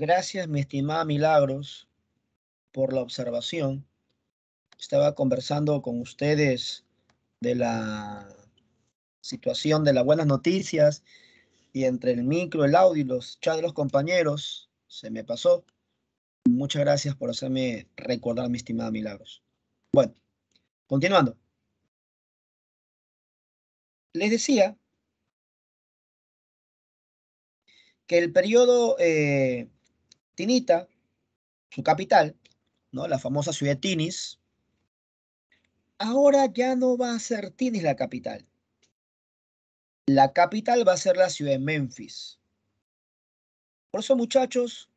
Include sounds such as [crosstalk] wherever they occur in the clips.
Gracias, mi estimada Milagros, por la observación. Estaba conversando con ustedes de la situación de las buenas noticias y entre el micro, el audio y los chats de los compañeros se me pasó. Muchas gracias por hacerme recordar, mi estimada Milagros. Bueno, continuando. Les decía que el periodo eh, Tinita, su capital, ¿no? la famosa ciudad Tinis, ahora ya no va a ser Tinis la capital. La capital va a ser la ciudad de Memphis. Por eso, muchachos,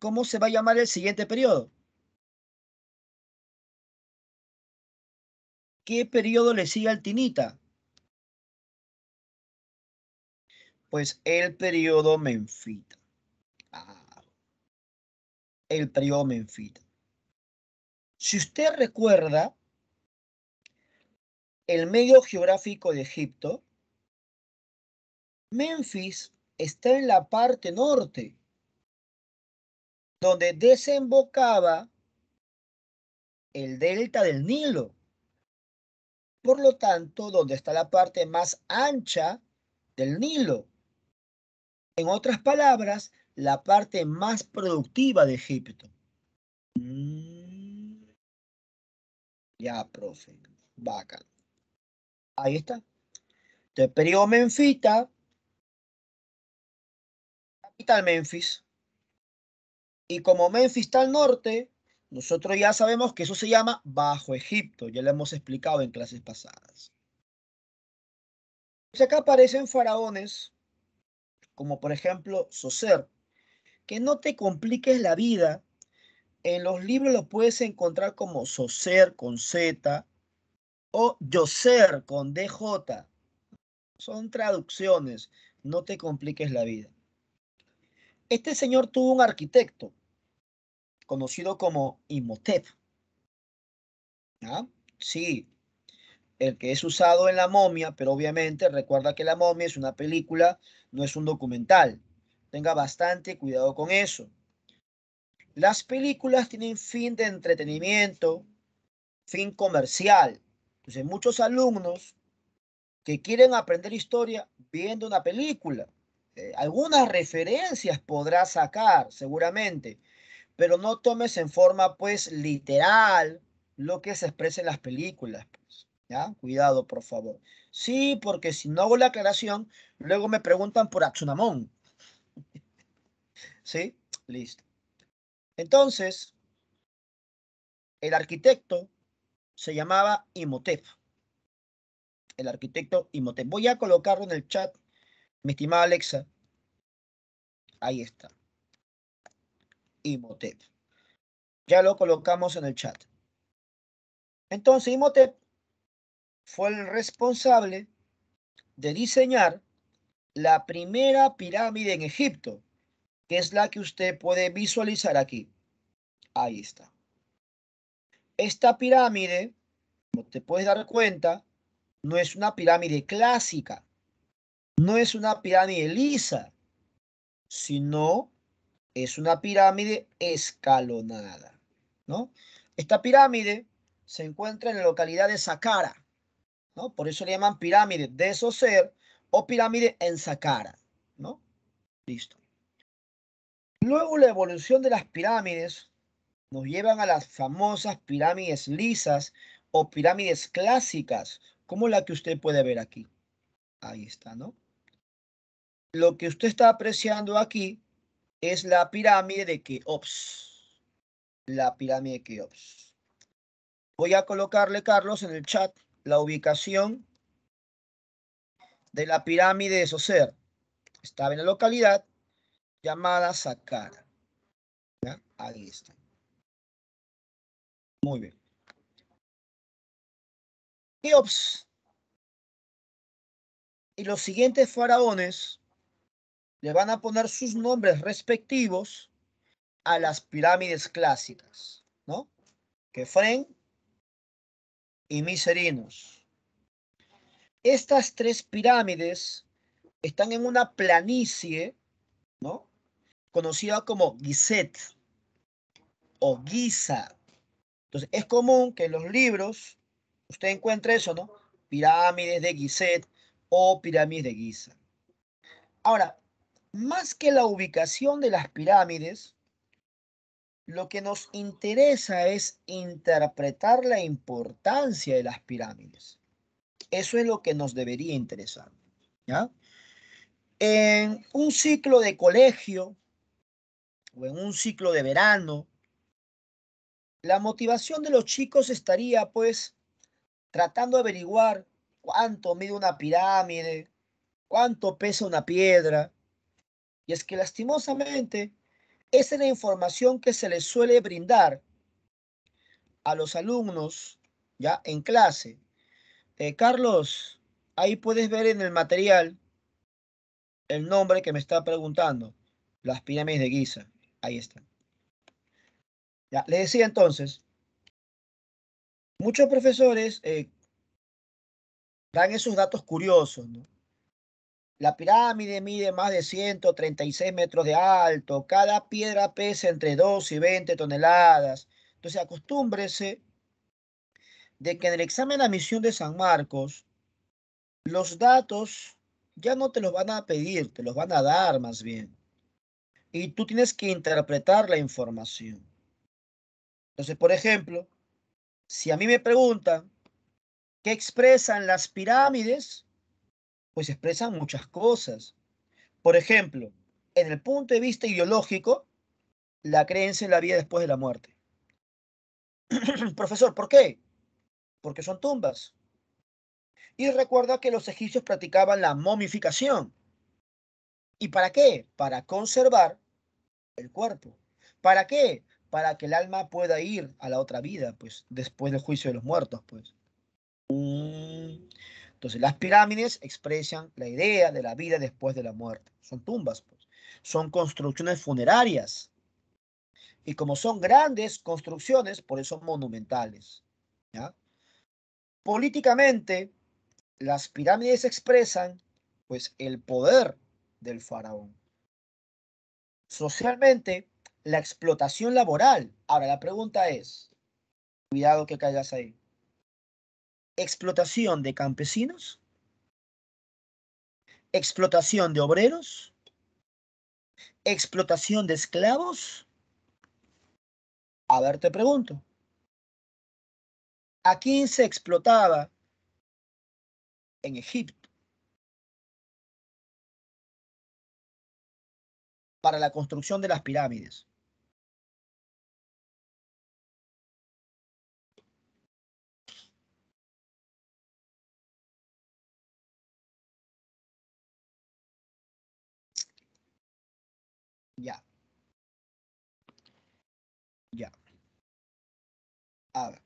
¿cómo se va a llamar el siguiente periodo? ¿Qué periodo le sigue al Tinita? Pues el periodo menfita el periodo Si usted recuerda, el medio geográfico de Egipto, Memphis está en la parte norte, donde desembocaba el delta del Nilo. Por lo tanto, donde está la parte más ancha del Nilo. En otras palabras, la parte más productiva de Egipto. Mm. Ya, profe. Bacán. Ahí está. Entonces, periodo menfita, capital Memphis. Y como Memphis está al norte, nosotros ya sabemos que eso se llama Bajo Egipto, ya lo hemos explicado en clases pasadas. Entonces acá aparecen faraones, como por ejemplo Soser, que no te compliques la vida. En los libros lo puedes encontrar como Soser con Z o Yoser con DJ. Son traducciones, no te compliques la vida. Este señor tuvo un arquitecto conocido como Imhotep. ¿Ah? Sí, el que es usado en La momia, pero obviamente recuerda que La momia es una película, no es un documental. Tenga bastante cuidado con eso. Las películas tienen fin de entretenimiento, fin comercial. Entonces, muchos alumnos que quieren aprender historia viendo una película. Eh, algunas referencias podrás sacar, seguramente, pero no tomes en forma, pues, literal lo que se expresa en las películas. Pues, cuidado, por favor. Sí, porque si no hago la aclaración, luego me preguntan por Axunamón. ¿Sí? Listo. Entonces, el arquitecto se llamaba Imhotep. El arquitecto Imhotep. Voy a colocarlo en el chat, mi estimada Alexa. Ahí está. Imhotep. Ya lo colocamos en el chat. Entonces, Imhotep fue el responsable de diseñar la primera pirámide en Egipto que es la que usted puede visualizar aquí. Ahí está. Esta pirámide, como te puedes dar cuenta, no es una pirámide clásica, no es una pirámide lisa, sino es una pirámide escalonada, ¿no? Esta pirámide se encuentra en la localidad de Saqqara, ¿no? Por eso le llaman pirámide de Soser o pirámide en Saqqara, ¿no? Listo. Luego la evolución de las pirámides nos llevan a las famosas pirámides lisas o pirámides clásicas, como la que usted puede ver aquí. Ahí está, ¿no? Lo que usted está apreciando aquí es la pirámide de Keops. La pirámide de Keops. Voy a colocarle, Carlos, en el chat la ubicación de la pirámide de Soser. Estaba en la localidad llamada sacar. ¿Ya? Ahí está. Muy bien. ops. y los siguientes faraones le van a poner sus nombres respectivos a las pirámides clásicas, ¿no? Kefren y Miserinos. Estas tres pirámides están en una planicie, ¿no? conocida como Giset o Giza. Entonces, es común que en los libros usted encuentre eso, ¿no? Pirámides de Gizet o pirámides de Giza. Ahora, más que la ubicación de las pirámides, lo que nos interesa es interpretar la importancia de las pirámides. Eso es lo que nos debería interesar. En un ciclo de colegio, o en un ciclo de verano, la motivación de los chicos estaría pues tratando de averiguar cuánto mide una pirámide, cuánto pesa una piedra. Y es que lastimosamente esa es la información que se les suele brindar a los alumnos ya en clase. Eh, Carlos, ahí puedes ver en el material el nombre que me está preguntando, las pirámides de Giza. Ahí está. Ya, le decía entonces, muchos profesores eh, dan esos datos curiosos, La pirámide mide más de 136 metros de alto, cada piedra pesa entre 2 y 20 toneladas. Entonces acostúmbrese de que en el examen de misión de San Marcos, los datos ya no te los van a pedir, te los van a dar más bien y tú tienes que interpretar la información. Entonces, por ejemplo, si a mí me preguntan qué expresan las pirámides, pues expresan muchas cosas. Por ejemplo, en el punto de vista ideológico, la creencia en la vida después de la muerte. [clears throat] Profesor, ¿por qué? Porque son tumbas. Y recuerda que los egipcios practicaban la momificación. ¿Y para qué? Para conservar el cuerpo. ¿Para qué? Para que el alma pueda ir a la otra vida, pues, después del juicio de los muertos, pues. Entonces, las pirámides expresan la idea de la vida después de la muerte. Son tumbas, pues. Son construcciones funerarias. Y como son grandes construcciones, por eso monumentales. Políticamente, las pirámides expresan, pues, el poder del faraón socialmente la explotación laboral. Ahora, la pregunta es, cuidado que caigas ahí, explotación de campesinos, explotación de obreros, explotación de esclavos. A ver, te pregunto, ¿a quién se explotaba en Egipto? para la construcción de las pirámides. Ya. Ya. A ver.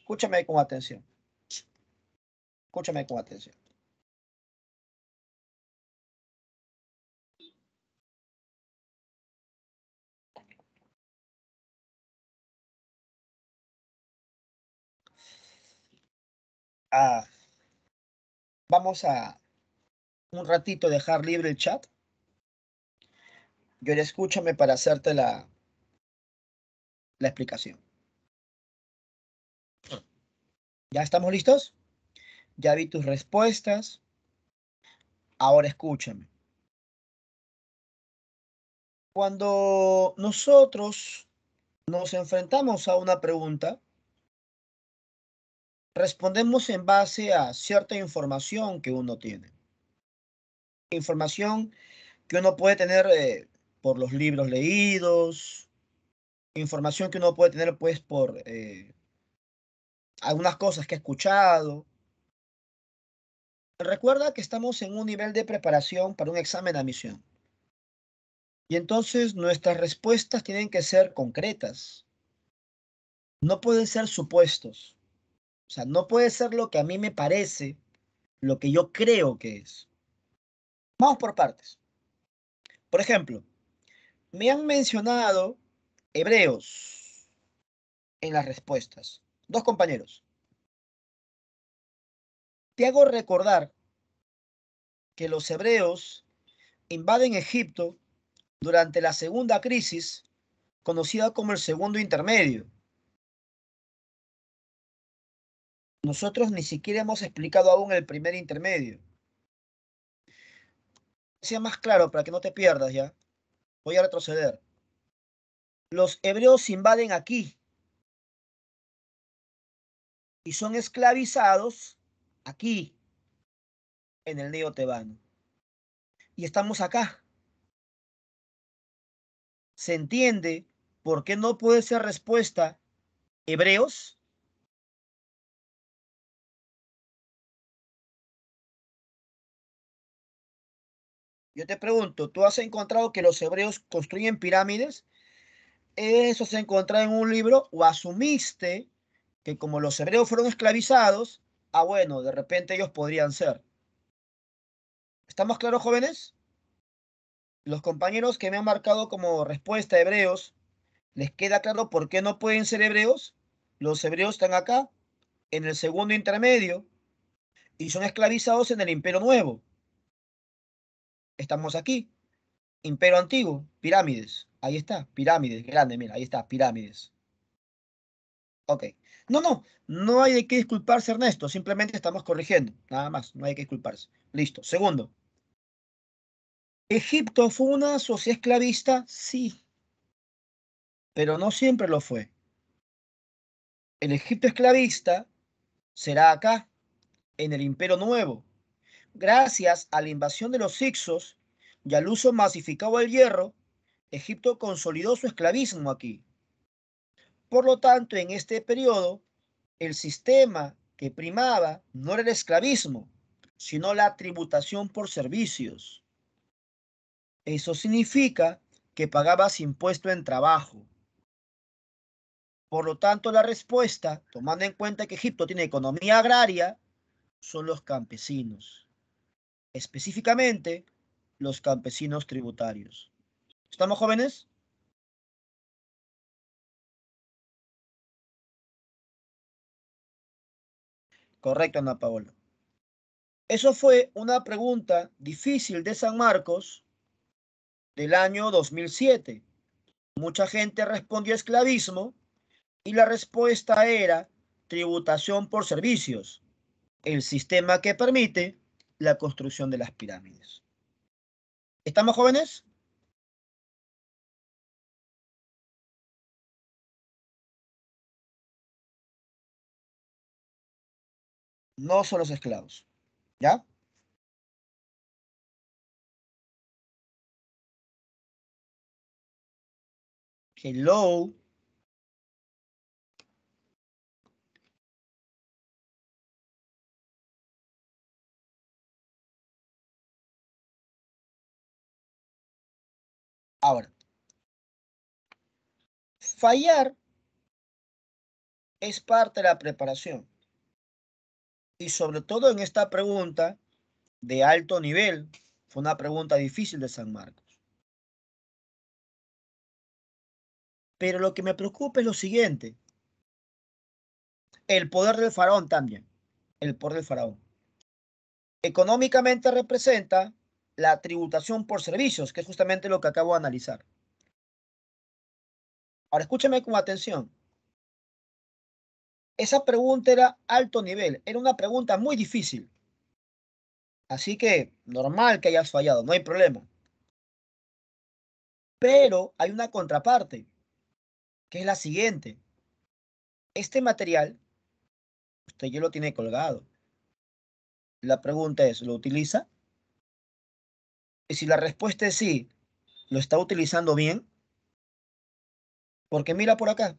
Escúchame con atención. Escúchame con atención. Ah, vamos a un ratito dejar libre el chat. Yo escúchame para hacerte la, la explicación. ¿Ya estamos listos? Ya vi tus respuestas. Ahora escúchame. Cuando nosotros nos enfrentamos a una pregunta, Respondemos en base a cierta información que uno tiene. Información que uno puede tener eh, por los libros leídos, información que uno puede tener pues por eh, algunas cosas que ha escuchado. Recuerda que estamos en un nivel de preparación para un examen de admisión. Y entonces nuestras respuestas tienen que ser concretas. No pueden ser supuestos. O sea, no puede ser lo que a mí me parece, lo que yo creo que es. Vamos por partes. Por ejemplo, me han mencionado hebreos en las respuestas. Dos compañeros. Te hago recordar que los hebreos invaden Egipto durante la segunda crisis, conocida como el segundo intermedio. Nosotros ni siquiera hemos explicado aún el primer intermedio. Sea más claro para que no te pierdas ya. Voy a retroceder. Los hebreos invaden aquí y son esclavizados aquí en el Neo Tebano. Y estamos acá. Se entiende por qué no puede ser respuesta hebreos Yo te pregunto, ¿tú has encontrado que los hebreos construyen pirámides? ¿Eso se encuentra en un libro o asumiste que como los hebreos fueron esclavizados, ah bueno, de repente ellos podrían ser? ¿Estamos claros, jóvenes? Los compañeros que me han marcado como respuesta hebreos, ¿les queda claro por qué no pueden ser hebreos? Los hebreos están acá, en el segundo intermedio, y son esclavizados en el Imperio Nuevo estamos aquí. Imperio antiguo, pirámides. Ahí está, pirámides, grande, mira, ahí está, pirámides. Ok. No, no, no hay de qué disculparse, Ernesto. Simplemente estamos corrigiendo, nada más, no hay que disculparse. Listo. Segundo. ¿Egipto fue una sociedad esclavista? Sí. Pero no siempre lo fue. El Egipto esclavista será acá, en el Imperio Nuevo, Gracias a la invasión de los Hicsos y al uso masificado del hierro, Egipto consolidó su esclavismo aquí. Por lo tanto, en este periodo, el sistema que primaba no era el esclavismo, sino la tributación por servicios. Eso significa que pagabas impuesto en trabajo. Por lo tanto, la respuesta, tomando en cuenta que Egipto tiene economía agraria, son los campesinos específicamente los campesinos tributarios. ¿Estamos jóvenes? Correcto, Ana Paola. Eso fue una pregunta difícil de San Marcos del año 2007. Mucha gente respondió esclavismo y la respuesta era tributación por servicios, el sistema que permite la construcción de las pirámides. ¿Estamos jóvenes? No son los esclavos. ¿Ya? Hello. Ahora, fallar es parte de la preparación. Y sobre todo en esta pregunta de alto nivel, fue una pregunta difícil de San Marcos. Pero lo que me preocupa es lo siguiente. El poder del faraón también. El poder del faraón. Económicamente representa la tributación por servicios, que es justamente lo que acabo de analizar. Ahora escúcheme con atención. Esa pregunta era alto nivel, era una pregunta muy difícil. Así que normal que hayas fallado, no hay problema. Pero hay una contraparte, que es la siguiente. Este material, usted ya lo tiene colgado. La pregunta es, ¿lo utiliza? Y si la respuesta es sí, ¿lo está utilizando bien? Porque mira por acá.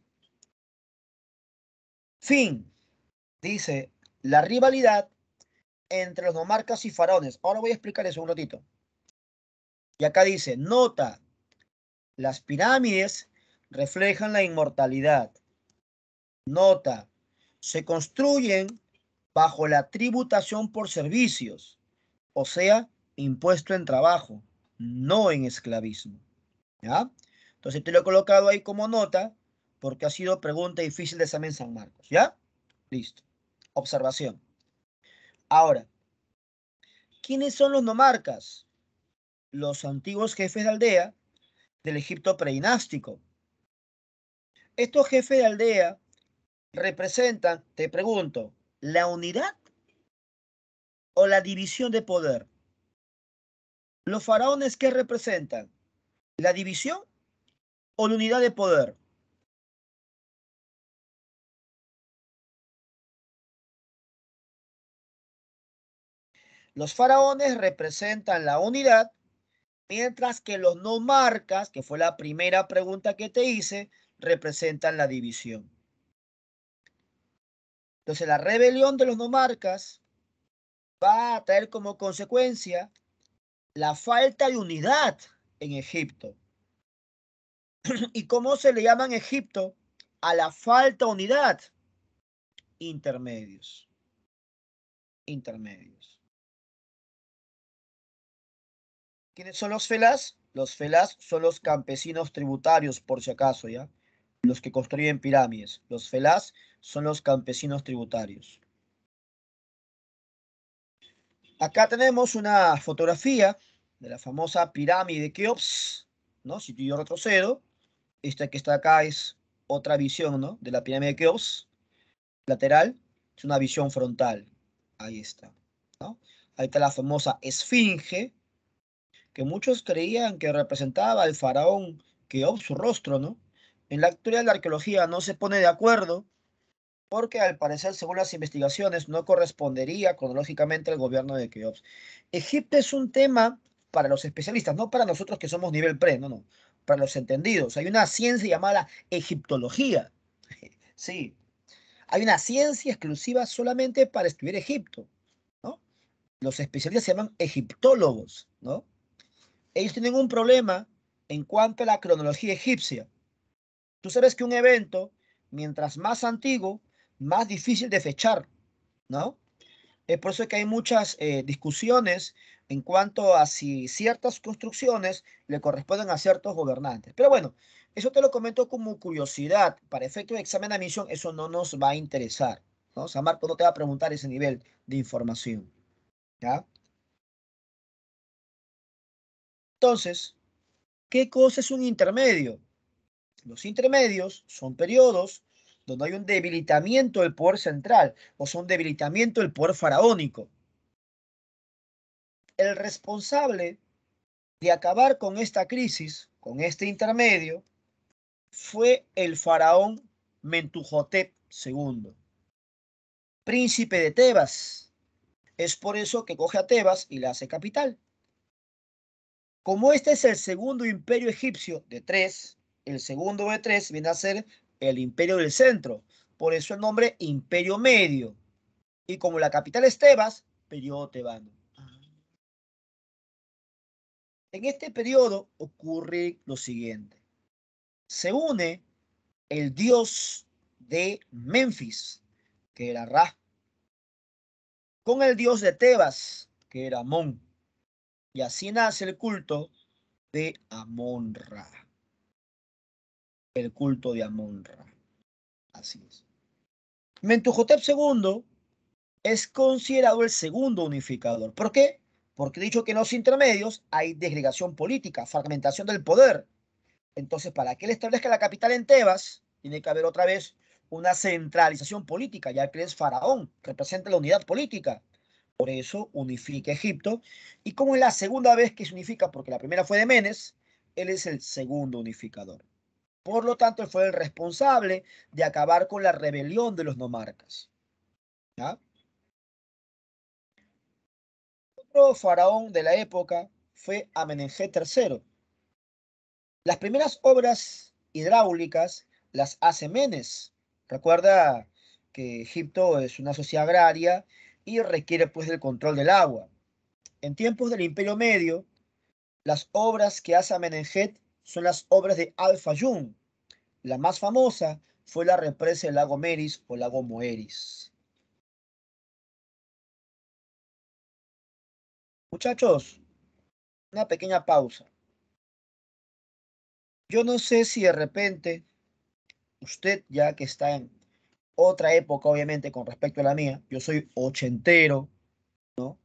Fin. Dice, la rivalidad entre los nomarcas y faraones. Ahora voy a explicar eso un ratito. Y acá dice, nota, las pirámides reflejan la inmortalidad. Nota, se construyen bajo la tributación por servicios, o sea, impuesto en trabajo, no en esclavismo. ¿ya? Entonces te lo he colocado ahí como nota porque ha sido pregunta difícil de examen San Marcos. ¿Ya? Listo. Observación. Ahora, ¿quiénes son los nomarcas? Los antiguos jefes de aldea del Egipto predinástico. Estos jefes de aldea representan, te pregunto, la unidad o la división de poder. ¿Los faraones qué representan? ¿La división o la unidad de poder? Los faraones representan la unidad, mientras que los nomarcas, que fue la primera pregunta que te hice, representan la división. Entonces la rebelión de los nomarcas va a traer como consecuencia la falta de unidad en Egipto. [clears throat] ¿Y cómo se le llama en Egipto a la falta de unidad? Intermedios. Intermedios. ¿Quiénes son los felas? Los felas son los campesinos tributarios, por si acaso, ¿ya? Los que construyen pirámides. Los felas son los campesinos tributarios. Acá tenemos una fotografía de la famosa pirámide de Keops, ¿no? Si yo retrocedo, esta que está acá es otra visión, ¿no? De la pirámide de Keops, lateral, es una visión frontal. Ahí está, ¿no? Ahí está la famosa esfinge, que muchos creían que representaba al faraón Keops, su rostro, ¿no? En la actualidad la arqueología no se pone de acuerdo porque al parecer, según las investigaciones, no correspondería cronológicamente al gobierno de Keops. Egipto es un tema para los especialistas, no para nosotros que somos nivel pre, no, no, para los entendidos. Hay una ciencia llamada egiptología. [laughs] Sí, hay una ciencia exclusiva solamente para estudiar Egipto, ¿no? Los especialistas se llaman egiptólogos, ¿no? Ellos tienen un problema en cuanto a la cronología egipcia. Tú sabes que un evento, mientras más antiguo, más difícil de fechar, ¿no? Es por eso que hay muchas eh, discusiones en cuanto a si ciertas construcciones le corresponden a ciertos gobernantes. Pero bueno, eso te lo comento como curiosidad. Para efecto de examen de admisión, eso no nos va a interesar. ¿no? San Marco no te va a preguntar ese nivel de información. ¿ya? Entonces, ¿qué cosa es un intermedio? Los intermedios son periodos donde hay un debilitamiento del poder central o son debilitamiento del poder faraónico el responsable de acabar con esta crisis, con este intermedio, fue el faraón Mentuhotep II, príncipe de Tebas. Es por eso que coge a Tebas y la hace capital. Como este es el segundo imperio egipcio de tres, el segundo de tres viene a ser el imperio del centro, por eso el nombre imperio medio. Y como la capital es Tebas, periodo tebano. En este periodo ocurre lo siguiente. Se une el dios de Memphis, que era Ra, con el dios de Tebas, que era Amón. Y así nace el culto de Amón, ra El culto de Amón, ra Así es. Mentuhotep II es considerado el segundo unificador. ¿Por qué? Porque he dicho que en los intermedios hay desgregación política, fragmentación del poder. Entonces, para que él establezca la capital en Tebas, tiene que haber otra vez una centralización política, ya que él es faraón, representa la unidad política. Por eso unifica Egipto. Y como es la segunda vez que se unifica, porque la primera fue de Menes, él es el segundo unificador. Por lo tanto, él fue el responsable de acabar con la rebelión de los nomarcas. ¿Ya? otro faraón de la época fue Amenemhet III. Las primeras obras hidráulicas las hace Menes. Recuerda que Egipto es una sociedad agraria y requiere pues del control del agua. En tiempos del Imperio Medio, las obras que hace Amenemhet son las obras de Al-Fayum. La más famosa fue la represa del lago Meris o lago Moeris. Muchachos, una pequeña pausa. Yo no sé si de repente usted, ya que está en otra época, obviamente, con respecto a la mía, yo soy ochentero, ¿no?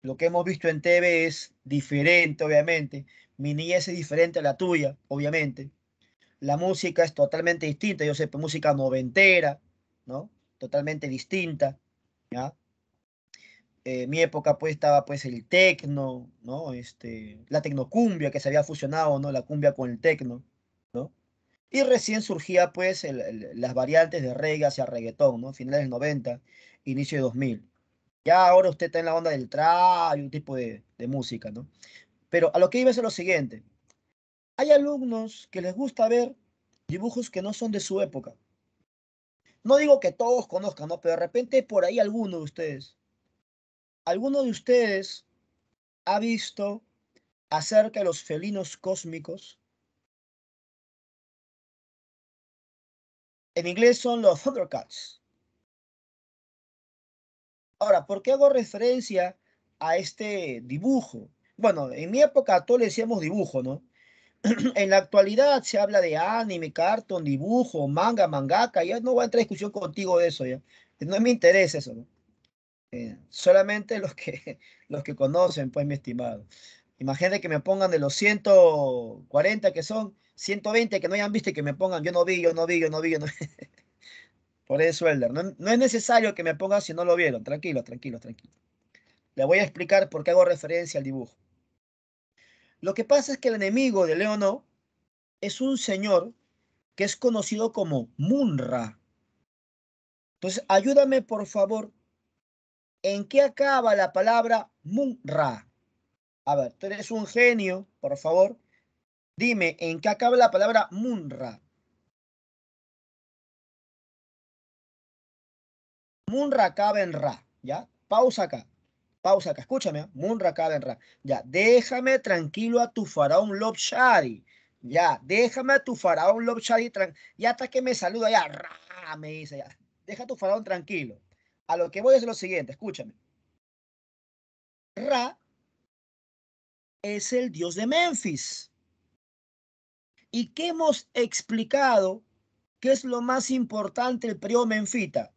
Lo que hemos visto en TV es diferente, obviamente. Mi niñez es diferente a la tuya, obviamente. La música es totalmente distinta. Yo sé música noventera, ¿no? Totalmente distinta, ¿ya? Eh, mi época pues estaba pues el tecno, ¿no? Este, la tecnocumbia que se había fusionado, ¿no? La cumbia con el tecno, ¿no? Y recién surgía pues las variantes de reggae hacia reggaetón, ¿no? Finales del 90, inicio de 2000. Ya ahora usted está en la onda del tra y un tipo de, música, ¿no? Pero a lo que iba a ser lo siguiente. Hay alumnos que les gusta ver dibujos que no son de su época. No digo que todos conozcan, ¿no? Pero de repente por ahí alguno de ustedes ¿Alguno de ustedes ha visto acerca de los felinos cósmicos? En inglés son los Thundercats. Ahora, ¿por qué hago referencia a este dibujo? Bueno, en mi época todos le decíamos dibujo, ¿no? [clears throat] en la actualidad se habla de anime, cartón, dibujo, manga, mangaka. Ya no voy a entrar en discusión contigo de eso, ya. No me interesa eso, ¿no? Eh, solamente los que, [laughs] los que conocen, pues mi estimado. Imagínate que me pongan de los 140 que son, 120 que no hayan visto y que me pongan, yo no vi, yo no vi, yo no vi, no [laughs] Por eso, Elder, no, es necesario que me pongan si no lo vieron. Tranquilo, tranquilo, tranquilo. Le voy a explicar por qué hago referencia al dibujo. Lo que pasa es que el enemigo de León es un señor que es conocido como Munra. Entonces, ayúdame por favor ¿en qué acaba la palabra Munra? A ver, tú eres un genio, por favor. Dime, ¿en qué acaba la palabra Munra? Munra acaba en Ra, ¿ya? Pausa acá, pausa acá, escúchame, ¿eh? Munra acaba en Ra. Ya, déjame tranquilo a tu faraón Lobshari. Ya, déjame a tu faraón Lobshari, ya hasta que me saluda, ya, ra, me dice, ya. Deja a tu faraón tranquilo. A lo que voy es lo siguiente, escúchame. Ra es el dios de Memphis. ¿Y qué hemos explicado que es lo más importante del periodo menfita?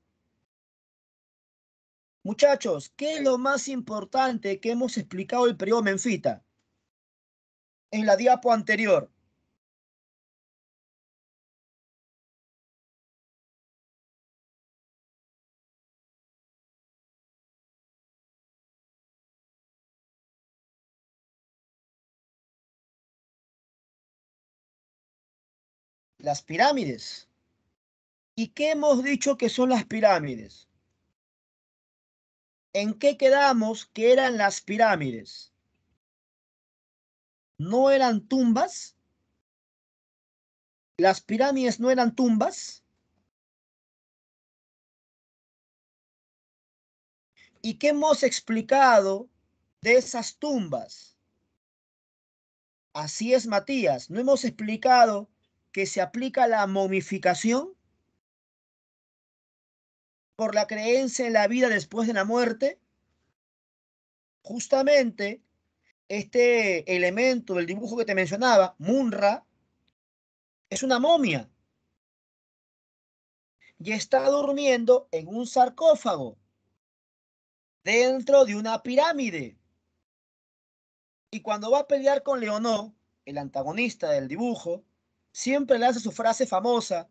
Muchachos, ¿qué es lo más importante que hemos explicado el periodo menfita? En la diapo anterior. las pirámides. ¿Y qué hemos dicho que son las pirámides? ¿En qué quedamos que eran las pirámides? ¿No eran tumbas? ¿Las pirámides no eran tumbas? ¿Y qué hemos explicado de esas tumbas? Así es, Matías. No hemos explicado que se aplica la momificación por la creencia en la vida después de la muerte, justamente este elemento del dibujo que te mencionaba, Munra, es una momia y está durmiendo en un sarcófago dentro de una pirámide. Y cuando va a pelear con Leonó, el antagonista del dibujo, siempre lanza su frase famosa,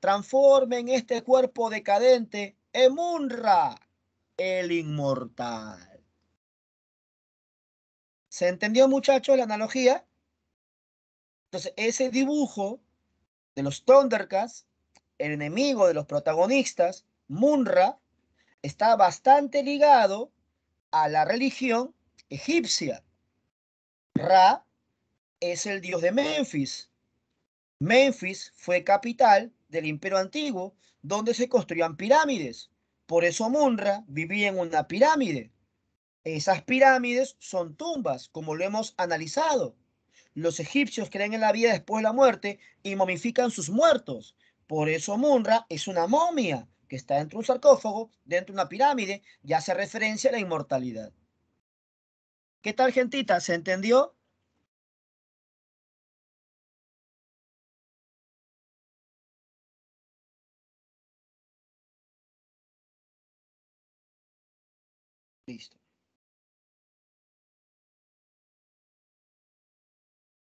transformen este cuerpo decadente en Munra, el inmortal. ¿Se entendió, muchachos, la analogía? Entonces, ese dibujo de los Thundercats, el enemigo de los protagonistas, Munra, está bastante ligado a la religión egipcia. Ra es el dios de Memphis, Memphis fue capital del imperio antiguo donde se construían pirámides. Por eso Munra vivía en una pirámide. Esas pirámides son tumbas, como lo hemos analizado. Los egipcios creen en la vida después de la muerte y momifican sus muertos. Por eso Munra es una momia que está dentro de un sarcófago, dentro de una pirámide, y hace referencia a la inmortalidad. ¿Qué tal, gentita? ¿Se entendió?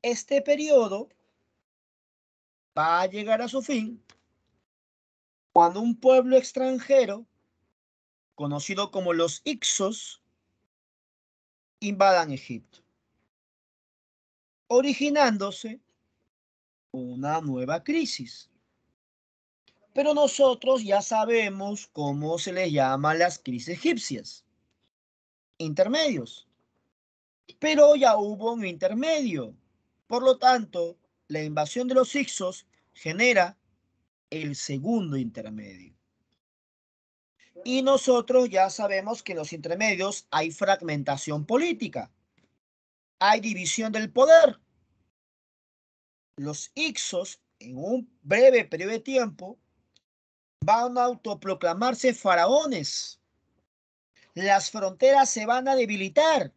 Este periodo va a llegar a su fin cuando un pueblo extranjero, conocido como los Ixos, invadan Egipto, originándose una nueva crisis. Pero nosotros ya sabemos cómo se les llama las crisis egipcias intermedios. Pero ya hubo un intermedio. Por lo tanto, la invasión de los Ixos genera el segundo intermedio. Y nosotros ya sabemos que en los intermedios hay fragmentación política. Hay división del poder. Los Ixos, en un breve periodo de tiempo, van a autoproclamarse faraones las fronteras se van a debilitar.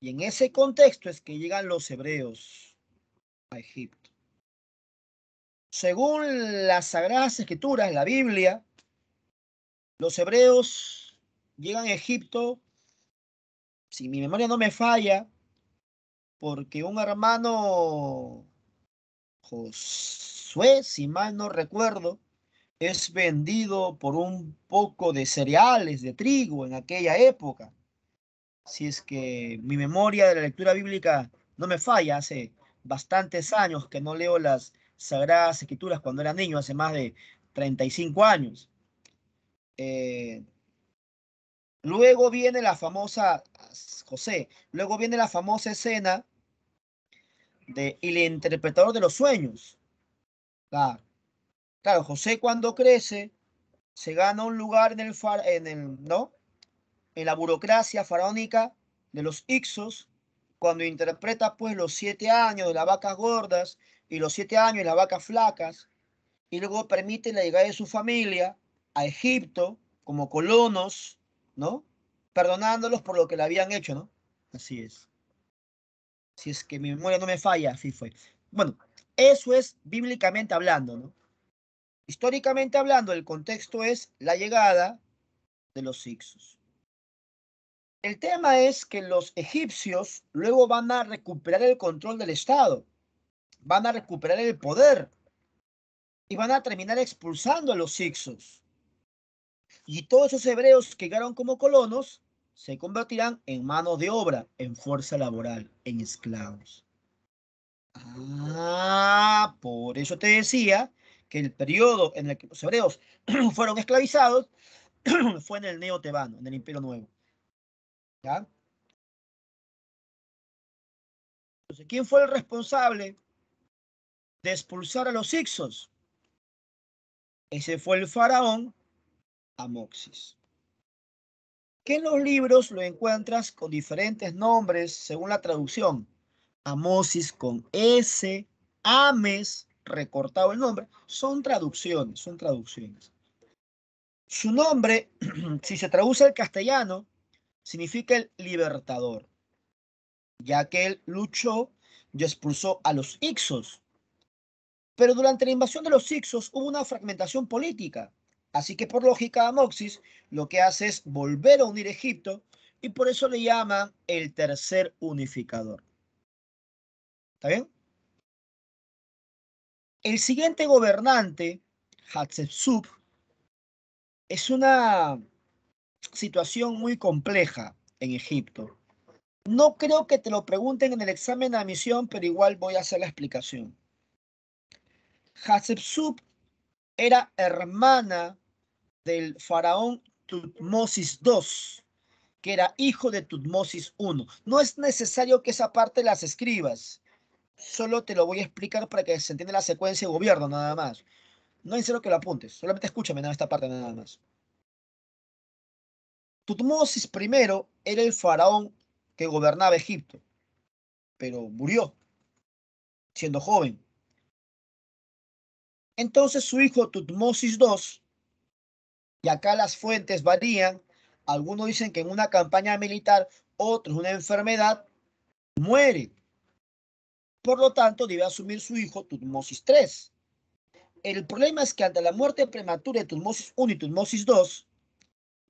Y en ese contexto es que llegan los hebreos a Egipto. Según las Sagradas Escrituras, la Biblia, los hebreos llegan a Egipto, si mi memoria no me falla, porque un hermano Josué, si mal no recuerdo, es vendido por un poco de cereales, de trigo en aquella época. Si es que mi memoria de la lectura bíblica no me falla, hace bastantes años que no leo las Sagradas Escrituras cuando era niño, hace más de 35 años. Eh, luego viene la famosa, José, luego viene la famosa escena de el interpretador de los sueños. La. Claro, José cuando crece se gana un lugar en el, en ¿no? En la burocracia faraónica de los Ixos, cuando interpreta pues los siete años de las vacas gordas y los siete años de las vacas flacas, y luego permite la llegada de su familia a Egipto como colonos, ¿no? Perdonándolos por lo que le habían hecho, ¿no? Así es. Si es que mi memoria no me falla, así fue. Bueno, eso es bíblicamente hablando, ¿no? Históricamente hablando, el contexto es la llegada de los Hicsos. El tema es que los egipcios luego van a recuperar el control del Estado, van a recuperar el poder y van a terminar expulsando a los Hicsos. Y todos esos hebreos que llegaron como colonos se convertirán en mano de obra, en fuerza laboral, en esclavos. Ah, por eso te decía que el periodo en el que los hebreos [clears throat] fueron esclavizados [clears throat] fue en el neotebano, en el Imperio Nuevo. ¿Ya? Entonces, ¿quién fue el responsable de expulsar a los Ixos? Ese fue el faraón Amoxis. Que en los libros lo encuentras con diferentes nombres según la traducción. Amosis con S, Ames recortado el nombre, son traducciones, son traducciones. Su nombre, [clears throat] si se traduce al castellano, significa el libertador, ya que él luchó y expulsó a los Ixos. Pero durante la invasión de los Ixos hubo una fragmentación política, así que por lógica Amoxis lo que hace es volver a unir Egipto y por eso le llaman el tercer unificador. ¿Está bien? El siguiente gobernante, Hatshepsut, es una situación muy compleja en Egipto. No creo que te lo pregunten en el examen de admisión, pero igual voy a hacer la explicación. Hatshepsut era hermana del faraón Tutmosis II, que era hijo de Tutmosis I. No es necesario que esa parte las escribas. Solo te lo voy a explicar para que se entienda la secuencia de gobierno, nada más. No es que lo apuntes, solamente escúchame nada, esta parte nada más. Tutmosis I era el faraón que gobernaba Egipto, pero murió siendo joven. Entonces su hijo Tutmosis II, y acá las fuentes varían, algunos dicen que en una campaña militar, otros una enfermedad, muere. Por lo tanto, debe asumir su hijo Tutmosis III. El problema es que ante la muerte prematura de Tutmosis I y Tutmosis II,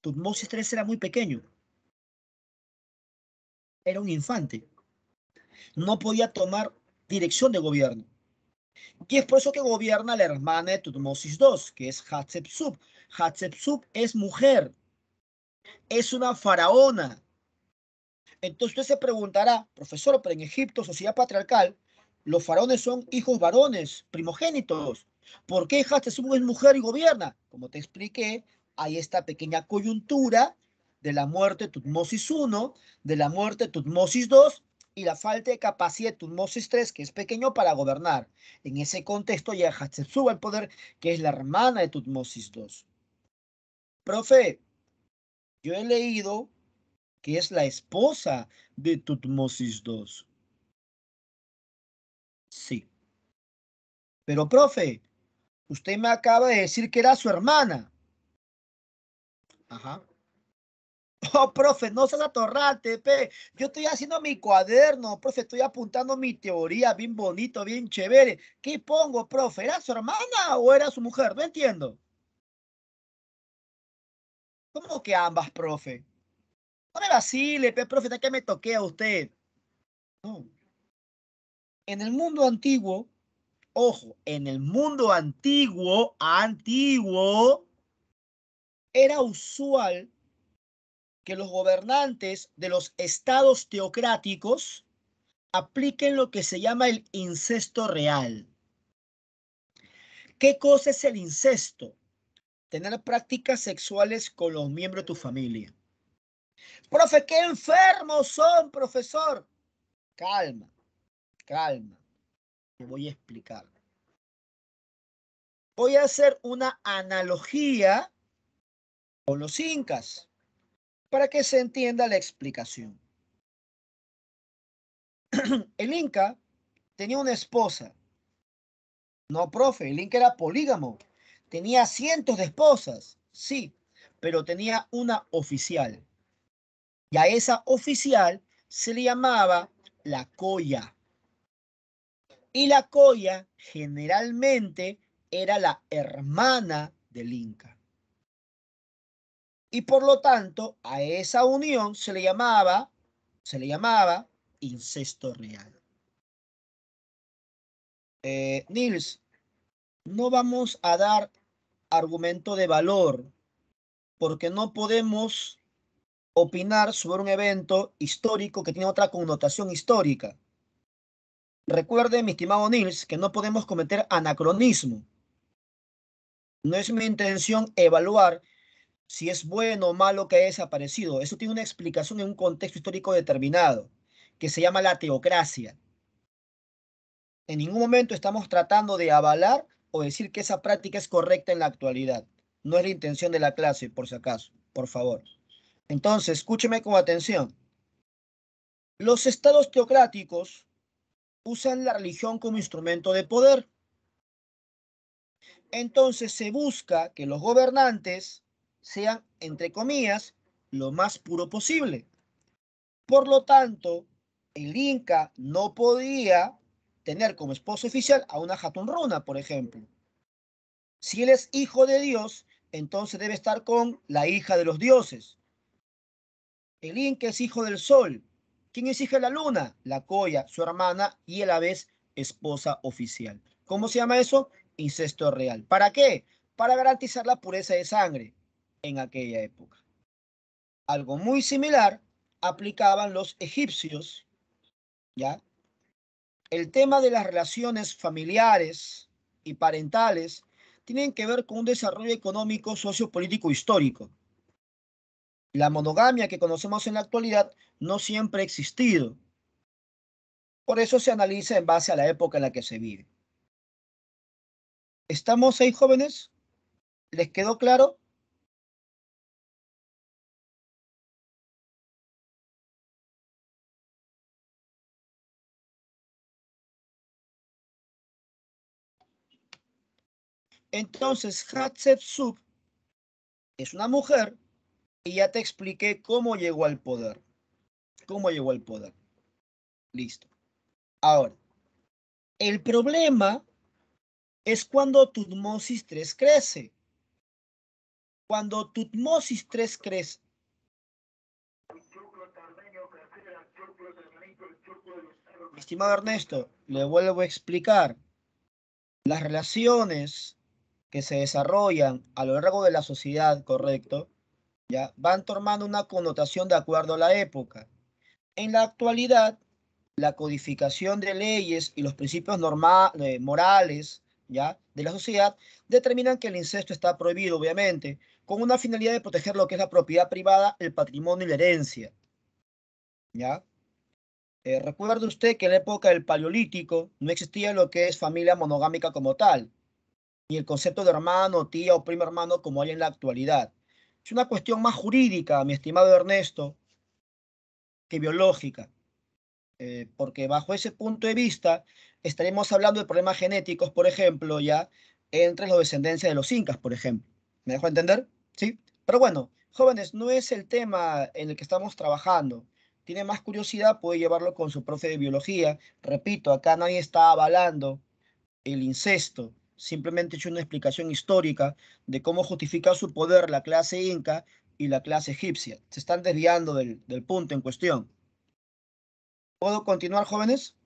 Tutmosis III era muy pequeño. Era un infante. No podía tomar dirección de gobierno. Y es por eso que gobierna la hermana de Tutmosis II, que es Hatshepsut. Hatshepsut es mujer. Es una faraona. Entonces usted se preguntará, profesor, pero en Egipto, sociedad patriarcal, los faraones son hijos varones, primogénitos. ¿Por qué Hatshepsut es mujer y gobierna? Como te expliqué, hay esta pequeña coyuntura de la muerte de Tutmosis I, de la muerte de Tutmosis II y la falta de capacidad de Tutmosis III, que es pequeño, para gobernar. En ese contexto ya Hatshepsut al poder, que es la hermana de Tutmosis II. Profe, yo he leído que es la esposa de Tutmosis II. Sí. Pero, profe, usted me acaba de decir que era su hermana. Ajá. [laughs] Oh, profe, no seas atorrante, pe. Yo estoy haciendo mi cuaderno, profe, estoy apuntando mi teoría, bien bonito, bien chévere. ¿Qué pongo, profe? ¿Era su hermana o era su mujer? No entiendo. ¿Cómo que ambas, profe? No me vacile, pe, profe, ¿de que me toque a usted? No en el mundo antiguo, ojo, en el mundo antiguo, antiguo, era usual que los gobernantes de los estados teocráticos apliquen lo que se llama el incesto real. ¿Qué cosa es el incesto? Tener prácticas sexuales con los miembros de tu familia. Profe, qué enfermos son, profesor. Calma. Calma, te voy a explicar. Voy a hacer una analogía con los incas para que se entienda la explicación. [clears throat] El inca tenía una esposa. No, profe, el inca era polígamo. Tenía cientos de esposas, sí, pero tenía una oficial. Y a esa oficial se le llamaba la colla. Y la Coya generalmente era la hermana del Inca. Y por lo tanto, a esa unión se le llamaba, se le llamaba incesto real. Eh, Nils, no vamos a dar argumento de valor porque no podemos opinar sobre un evento histórico que tiene otra connotación histórica. Recuerde, mi estimado Nils, que no podemos cometer anacronismo. No es mi intención evaluar si es bueno o malo que haya desaparecido. Eso tiene una explicación en un contexto histórico determinado, que se llama la teocracia. En ningún momento estamos tratando de avalar o decir que esa práctica es correcta en la actualidad. No es la intención de la clase, por si acaso, por favor. Entonces, escúcheme con atención. Los estados teocráticos usan la religión como instrumento de poder. Entonces se busca que los gobernantes sean, entre comillas, lo más puro posible. Por lo tanto, el Inca no podía tener como esposo oficial a una Hatun por ejemplo. Si él es hijo de Dios, entonces debe estar con la hija de los dioses. El Inca es hijo del sol, ¿Quién exige la luna? La Coya, su hermana y a la vez esposa oficial. ¿Cómo se llama eso? Incesto real. ¿Para qué? Para garantizar la pureza de sangre en aquella época. Algo muy similar aplicaban los egipcios, ¿ya? El tema de las relaciones familiares y parentales tienen que ver con un desarrollo económico, sociopolítico, histórico la monogamia que conocemos en la actualidad no siempre ha existido. Por eso se analiza en base a la época en la que se vive. ¿Estamos ahí, jóvenes? ¿Les quedó claro? Entonces, Hatshepsut es una mujer y ya te expliqué cómo llegó al poder. Cómo llegó al poder. Listo. Ahora, el problema es cuando Tutmosis 3 crece. Cuando Tutmosis 3 crece. estimado Ernesto, le vuelvo a explicar. Las relaciones que se desarrollan a lo largo de la sociedad, correcto, ya van tomando una connotación de acuerdo a la época. En la actualidad, la codificación de leyes y los principios eh, morales ¿ya? de la sociedad determinan que el incesto está prohibido, obviamente, con una finalidad de proteger lo que es la propiedad privada, el patrimonio y la herencia. ¿ya? Eh, recuerde usted que en la época del Paleolítico no existía lo que es familia monogámica como tal, ni el concepto de hermano, tía o primo hermano como hay en la actualidad. Es una cuestión más jurídica, mi estimado Ernesto, que biológica. Eh, porque bajo ese punto de vista estaremos hablando de problemas genéticos, por ejemplo, ya entre los descendencia de los incas, por ejemplo. ¿Me dejo entender? Sí. Pero bueno, jóvenes, no es el tema en el que estamos trabajando. Tiene más curiosidad, puede llevarlo con su profe de biología. Repito, acá nadie está avalando el incesto, simplemente hecho una explicación histórica de cómo justifica su poder la clase inca y la clase egipcia. Se están desviando del, del punto en cuestión. ¿Puedo continuar, jóvenes?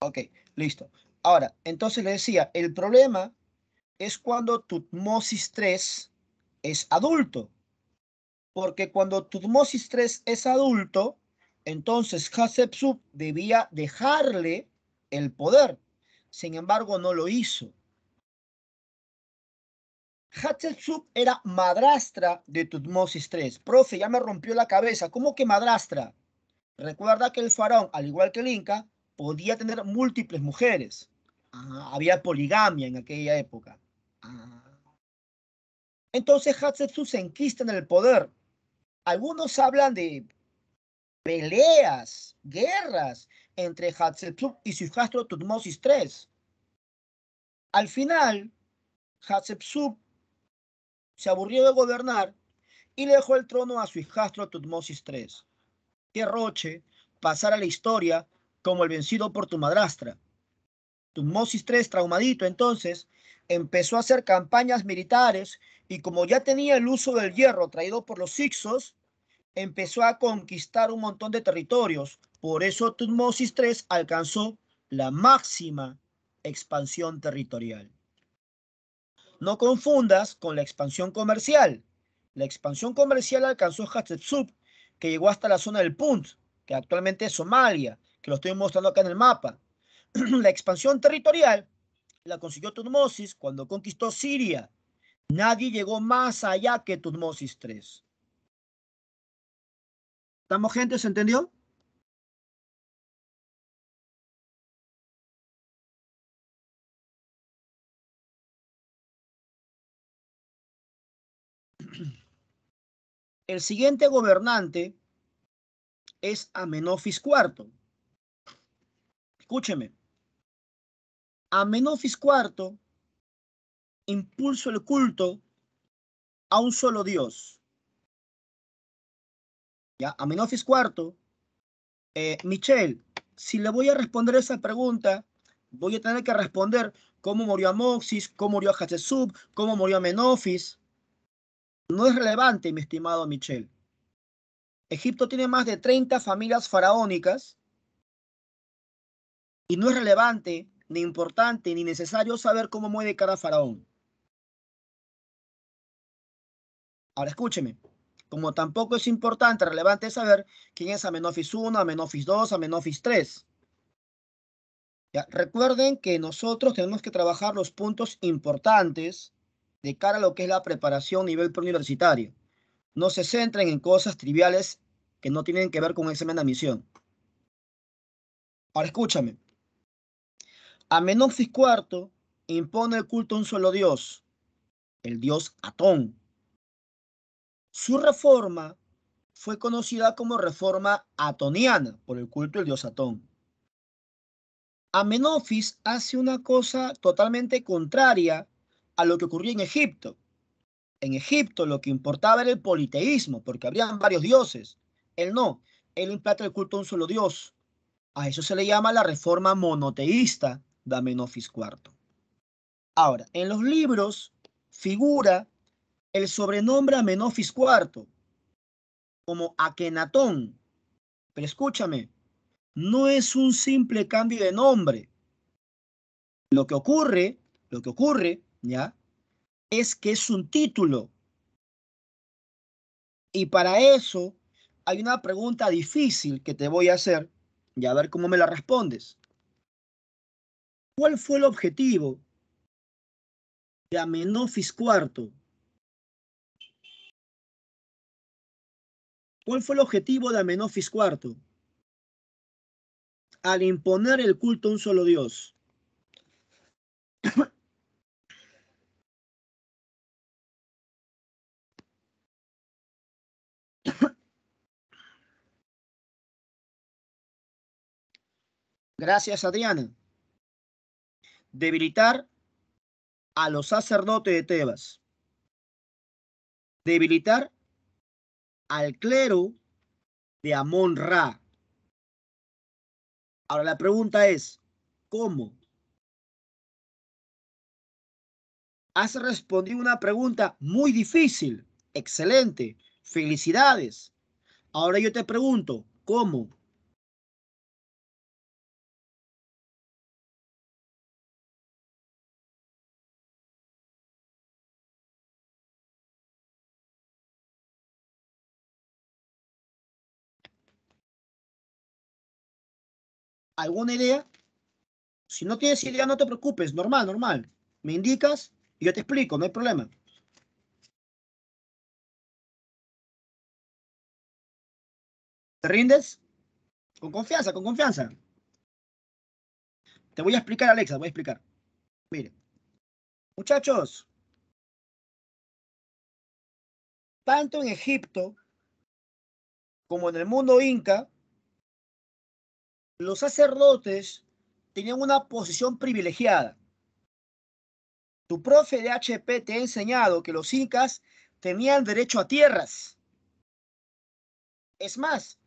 Ok, listo. Ahora, entonces le decía, el problema es cuando Tutmosis III es adulto porque cuando Tutmosis III es adulto, entonces Hatshepsut debía dejarle el poder. Sin embargo, no lo hizo. Hatshepsut era madrastra de Tutmosis III. Profe, ya me rompió la cabeza. ¿Cómo que madrastra? Recuerda que el faraón, al igual que el Inca, podía tener múltiples mujeres. Ah, había poligamia en aquella época. Ah. Entonces Hatshepsut se enquista en el poder. Algunos hablan de peleas, guerras entre Hatshepsut y su hijastro Tutmosis III. Al final, Hatshepsut se aburrió de gobernar y le dejó el trono a su hijastro Tutmosis III. Que Roche pasara a la historia como el vencido por tu madrastra. Tutmosis III, traumadito entonces, empezó a hacer campañas militares y como ya tenía el uso del hierro traído por los sixos, empezó a conquistar un montón de territorios. Por eso Tutmosis III alcanzó la máxima expansión territorial. No confundas con la expansión comercial. La expansión comercial alcanzó Hatshepsut, que llegó hasta la zona del Punt, que actualmente es Somalia, que lo estoy mostrando acá en el mapa. [clears throat] la expansión territorial la consiguió Tutmosis cuando conquistó Siria. Nadie llegó más allá que Tutmosis III. ¿Estamos gente? ¿Se entendió? El siguiente gobernante es Amenofis IV. Escúcheme. Amenofis IV impulsó el culto a un solo Dios ¿ya? Amenofis IV, eh, Michelle, si le voy a responder esa pregunta, voy a tener que responder cómo murió Amoxis, cómo murió Hatshepsut, cómo murió Amenofis. No es relevante, mi estimado Michel. Egipto tiene más de 30 familias faraónicas y no es relevante, ni importante, ni necesario saber cómo muere cada faraón. Ahora escúcheme como tampoco es importante, relevante saber quién es Amenofis I, Amenofis 2, Amenofis 3. recuerden que nosotros tenemos que trabajar los puntos importantes de cara a lo que es la preparación a nivel preuniversitario. No se centren en cosas triviales que no tienen que ver con el examen de admisión. Ahora escúchame. Amenofis IV impone el culto a un solo dios, el dios Atón. Su reforma fue conocida como reforma atoniana por el culto del dios Atón. Amenofis hace una cosa totalmente contraria a lo que ocurría en Egipto. En Egipto lo que importaba era el politeísmo, porque habrían varios dioses. Él no, él implanta el culto a un solo dios. A eso se le llama la reforma monoteísta de Amenofis IV. Ahora, en los libros figura el sobrenombre a IV como Akenatón. Pero escúchame, no es un simple cambio de nombre. Lo que ocurre, lo que ocurre, ¿ya? Es que es un título. Y para eso hay una pregunta difícil que te voy a hacer y a ver cómo me la respondes. ¿Cuál fue el objetivo de Amenofis IV ¿Cuál fue el objetivo de Amenofis IV? Al imponer el culto a un solo Dios. Gracias, Adriana. Debilitar a los sacerdotes de Tebas. Debilitar al clero de Amon Ra. Ahora la pregunta es, ¿cómo? Has respondido una pregunta muy difícil. Excelente. Felicidades. Ahora yo te pregunto, ¿cómo? alguna idea. Si no tienes idea, no te preocupes, normal, normal. Me indicas y yo te explico, no hay problema. ¿Te rindes? Con confianza, con confianza. Te voy a explicar, Alexa, voy a explicar. Mire, muchachos, tanto en Egipto como en el mundo inca, los sacerdotes tenían una posición privilegiada. Tu profe de HP te ha enseñado que los incas tenían derecho a tierras. Es más,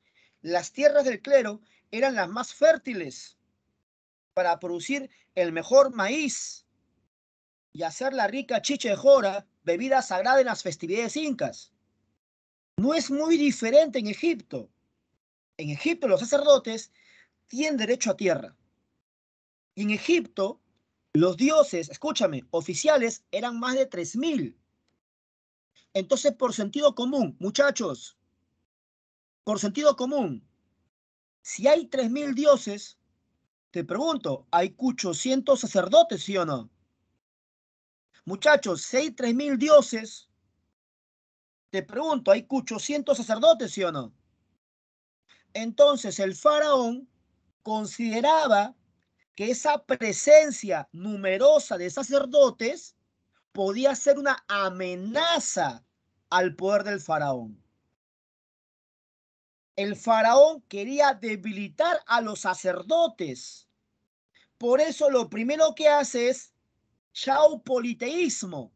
las tierras del clero eran las más fértiles para producir el mejor maíz y hacer la rica jora, bebida sagrada en las festividades incas. No es muy diferente en Egipto. En Egipto los sacerdotes tienen derecho a tierra. Y en Egipto, los dioses, escúchame, oficiales eran más de 3.000. Entonces, por sentido común, muchachos, por sentido común, si hay 3.000 dioses, te pregunto, ¿hay 800 sacerdotes, sí o no? Muchachos, si hay 3.000 dioses, te pregunto, ¿hay 800 sacerdotes, sí o no? Entonces, el faraón consideraba que esa presencia numerosa de sacerdotes podía ser una amenaza al poder del faraón. El faraón quería debilitar a los sacerdotes. Por eso lo primero que hace es chau politeísmo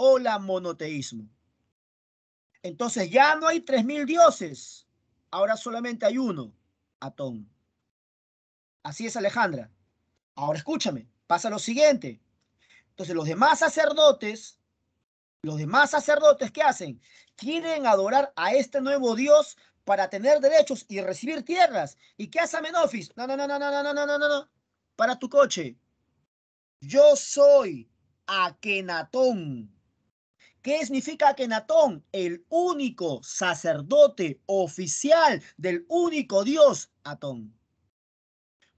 Hola monoteísmo. Entonces ya no hay tres mil dioses. Ahora solamente hay uno, Atón. Así es, Alejandra. Ahora escúchame, pasa lo siguiente. Entonces los demás sacerdotes, los demás sacerdotes, ¿qué hacen? Quieren adorar a este nuevo Dios para tener derechos y recibir tierras. ¿Y qué hace Amenofis? No, no, no, no, no, no, no, no, no, no. Para tu coche. Yo soy Akenatón. ¿Qué significa Akenatón? El único sacerdote oficial del único dios Atón.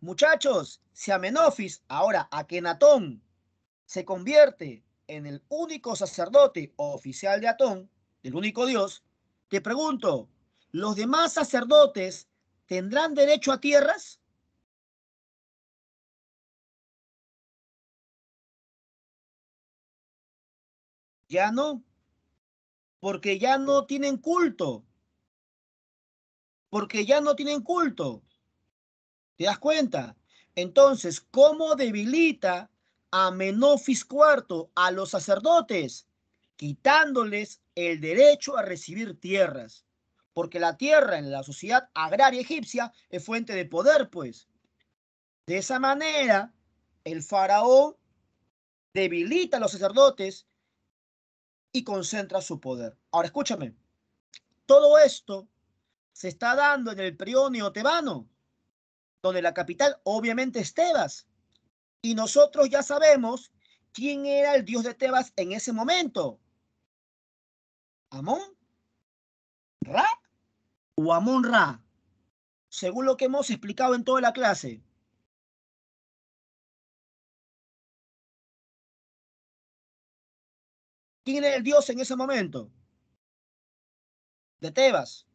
Muchachos, si Amenofis, ahora Akenatón, se convierte en el único sacerdote oficial de Atón, del único dios, te pregunto, ¿los demás sacerdotes tendrán derecho a tierras? Ya no. Porque ya no tienen culto. Porque ya no tienen culto. ¿Te das cuenta? Entonces, ¿cómo debilita a Menofis IV a los sacerdotes? Quitándoles el derecho a recibir tierras. Porque la tierra en la sociedad agraria egipcia es fuente de poder, pues. De esa manera, el faraón debilita a los sacerdotes y concentra su poder. Ahora escúchame, todo esto se está dando en el prionio tebano, donde la capital obviamente es Tebas. Y nosotros ya sabemos quién era el dios de Tebas en ese momento. ¿Amón? ¿Ra? ¿O Amón Ra? Según lo que hemos explicado en toda la clase. ¿Quién era el dios en ese momento? De Tebas.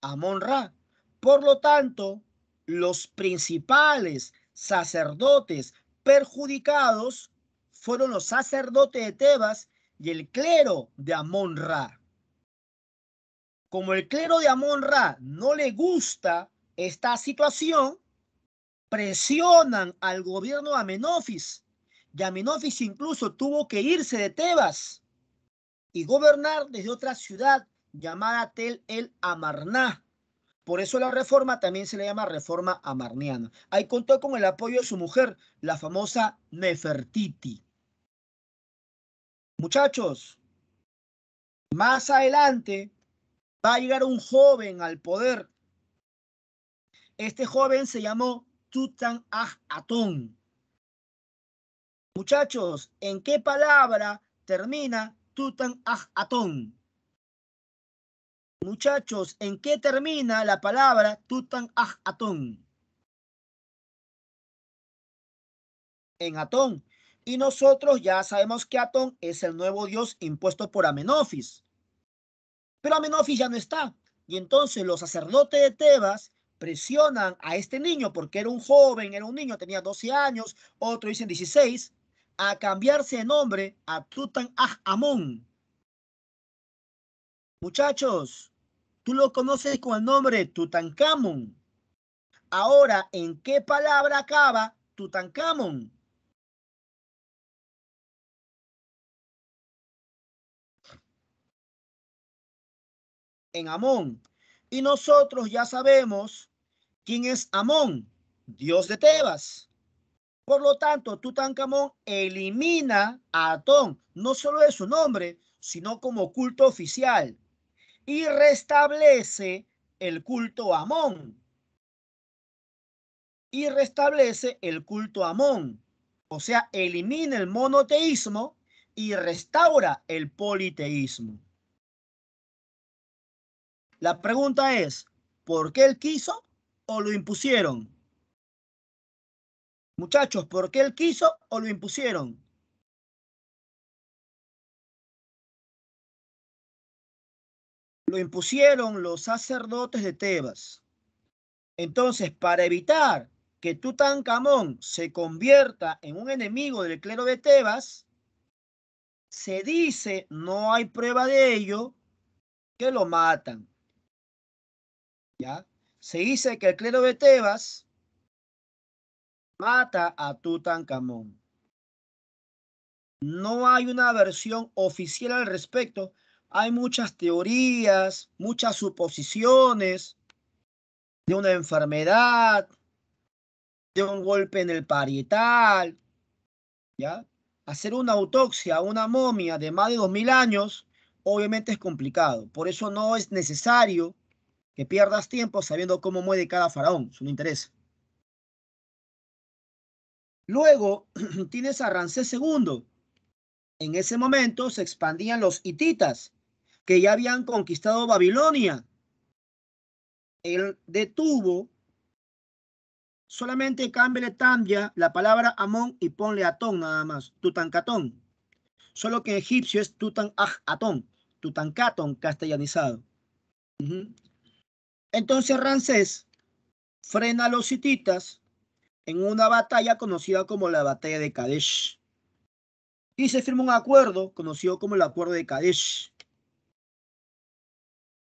Amon Ra. Por lo tanto, los principales sacerdotes perjudicados fueron los sacerdotes de Tebas y el clero de Amon Ra. Como el clero de Amon Ra no le gusta esta situación, presionan al gobierno de Amenofis Yaminophis incluso tuvo que irse de Tebas y gobernar desde otra ciudad llamada Tel el Amarná. Por eso la reforma también se le llama reforma amarniana. Ahí contó con el apoyo de su mujer, la famosa Nefertiti. Muchachos, más adelante va a llegar un joven al poder. Este joven se llamó Tutankhatón. Muchachos, ¿en qué palabra termina Tutankhatón? Muchachos, ¿en qué termina la palabra Tutankhatón? En Atón. Y nosotros ya sabemos que Atón es el nuevo dios impuesto por Amenofis. Pero Amenofis ya no está. Y entonces los sacerdotes de Tebas presionan a este niño porque era un joven, era un niño, tenía 12 años, otro dicen 16 a cambiarse de nombre a Tutankhamón. Muchachos, tú lo conoces con el nombre Tutankamón. Ahora, ¿en qué palabra acaba Tutankamón? En Amón. Y nosotros ya sabemos quién es Amón, dios de Tebas. Por lo tanto, Tutankamón elimina a Atón, no solo de su nombre, sino como culto oficial, y restablece el culto a Amón. Y restablece el culto a Amón. O sea, elimina el monoteísmo y restaura el politeísmo. La pregunta es, ¿por qué él quiso o lo impusieron? Muchachos, ¿por qué él quiso o lo impusieron? Lo impusieron los sacerdotes de Tebas. Entonces, para evitar que Tutankamón se convierta en un enemigo del clero de Tebas, se dice, no hay prueba de ello, que lo matan. ¿Ya? Se dice que el clero de Tebas mata a Tutankamón. No hay una versión oficial al respecto. Hay muchas teorías, muchas suposiciones de una enfermedad, de un golpe en el parietal. ¿Ya? Hacer una autopsia a una momia de más de 2000 años obviamente es complicado. Por eso no es necesario que pierdas tiempo sabiendo cómo muere cada faraón. Eso no interesa. Luego [clears throat] tienes a Rancés II. En ese momento se expandían los hititas, que ya habían conquistado Babilonia. Él detuvo, solamente cámbiale Tambia la palabra Amón y ponle Atón nada más, Tutankatón. Solo que en egipcio es Atón. Tutankatón castellanizado. Entonces Ramsés frena a los hititas en una batalla conocida como la Batalla de Kadesh. Y se firma un acuerdo conocido como el Acuerdo de Kadesh.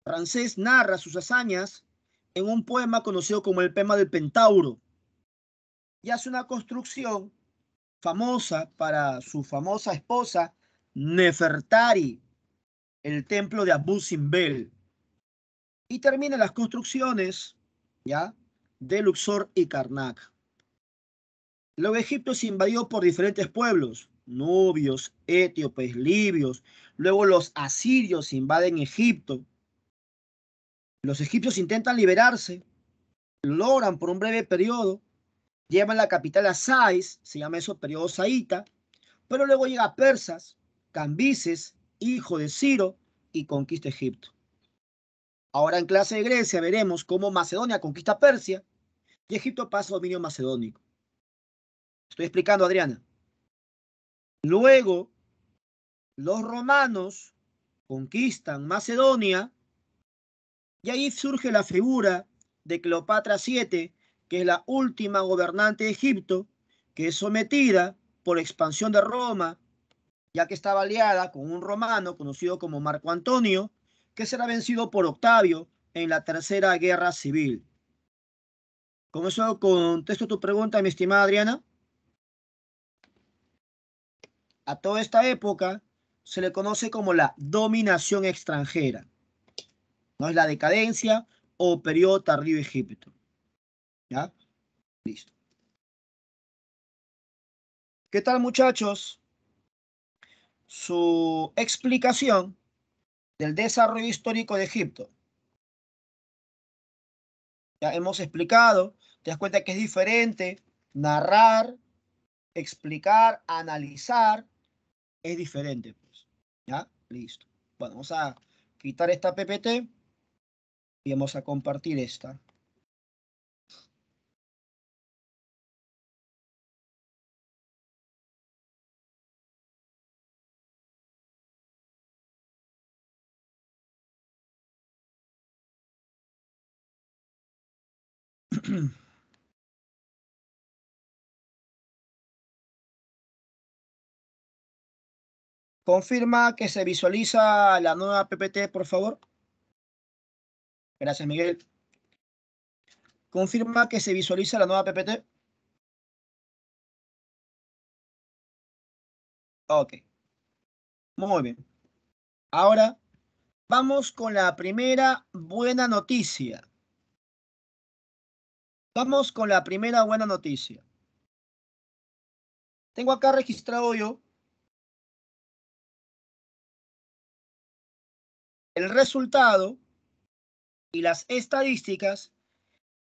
Francés narra sus hazañas en un poema conocido como el poema del Pentauro y hace una construcción famosa para su famosa esposa Nefertari, el templo de Abu Simbel. Y termina las construcciones, ¿ya? De Luxor y Karnak. Luego Egipto se invadió por diferentes pueblos, nubios, etíopes, libios. Luego los asirios invaden Egipto. Los egipcios intentan liberarse, logran por un breve periodo, llevan la capital a Sais, se llama eso periodo Saita, pero luego llega Persas, Cambises, hijo de Ciro, y conquista Egipto. Ahora en clase de Grecia veremos cómo Macedonia conquista Persia y Egipto pasa a dominio macedónico. Estoy explicando, Adriana. Luego, los romanos conquistan Macedonia y ahí surge la figura de Cleopatra VII, que es la última gobernante de Egipto, que es sometida por expansión de Roma, ya que estaba aliada con un romano conocido como Marco Antonio, que será vencido por Octavio en la Tercera Guerra Civil. Con eso contesto tu pregunta, mi estimada Adriana a toda esta época se le conoce como la dominación extranjera. No es la decadencia o periodo tardío egipto. ¿Ya? Listo. ¿Qué tal, muchachos? Su explicación del desarrollo histórico de Egipto. Ya hemos explicado, te das cuenta que es diferente narrar, explicar, analizar, es diferente. Pues. Ya, listo. Bueno, vamos a quitar esta PPT y vamos a compartir esta. [clears throat] Confirma que se visualiza la nueva PPT, por favor. Gracias, Miguel. Confirma que se visualiza la nueva PPT. Ok. Muy bien. Ahora vamos con la primera buena noticia. Vamos con la primera buena noticia. Tengo acá registrado yo el resultado y las estadísticas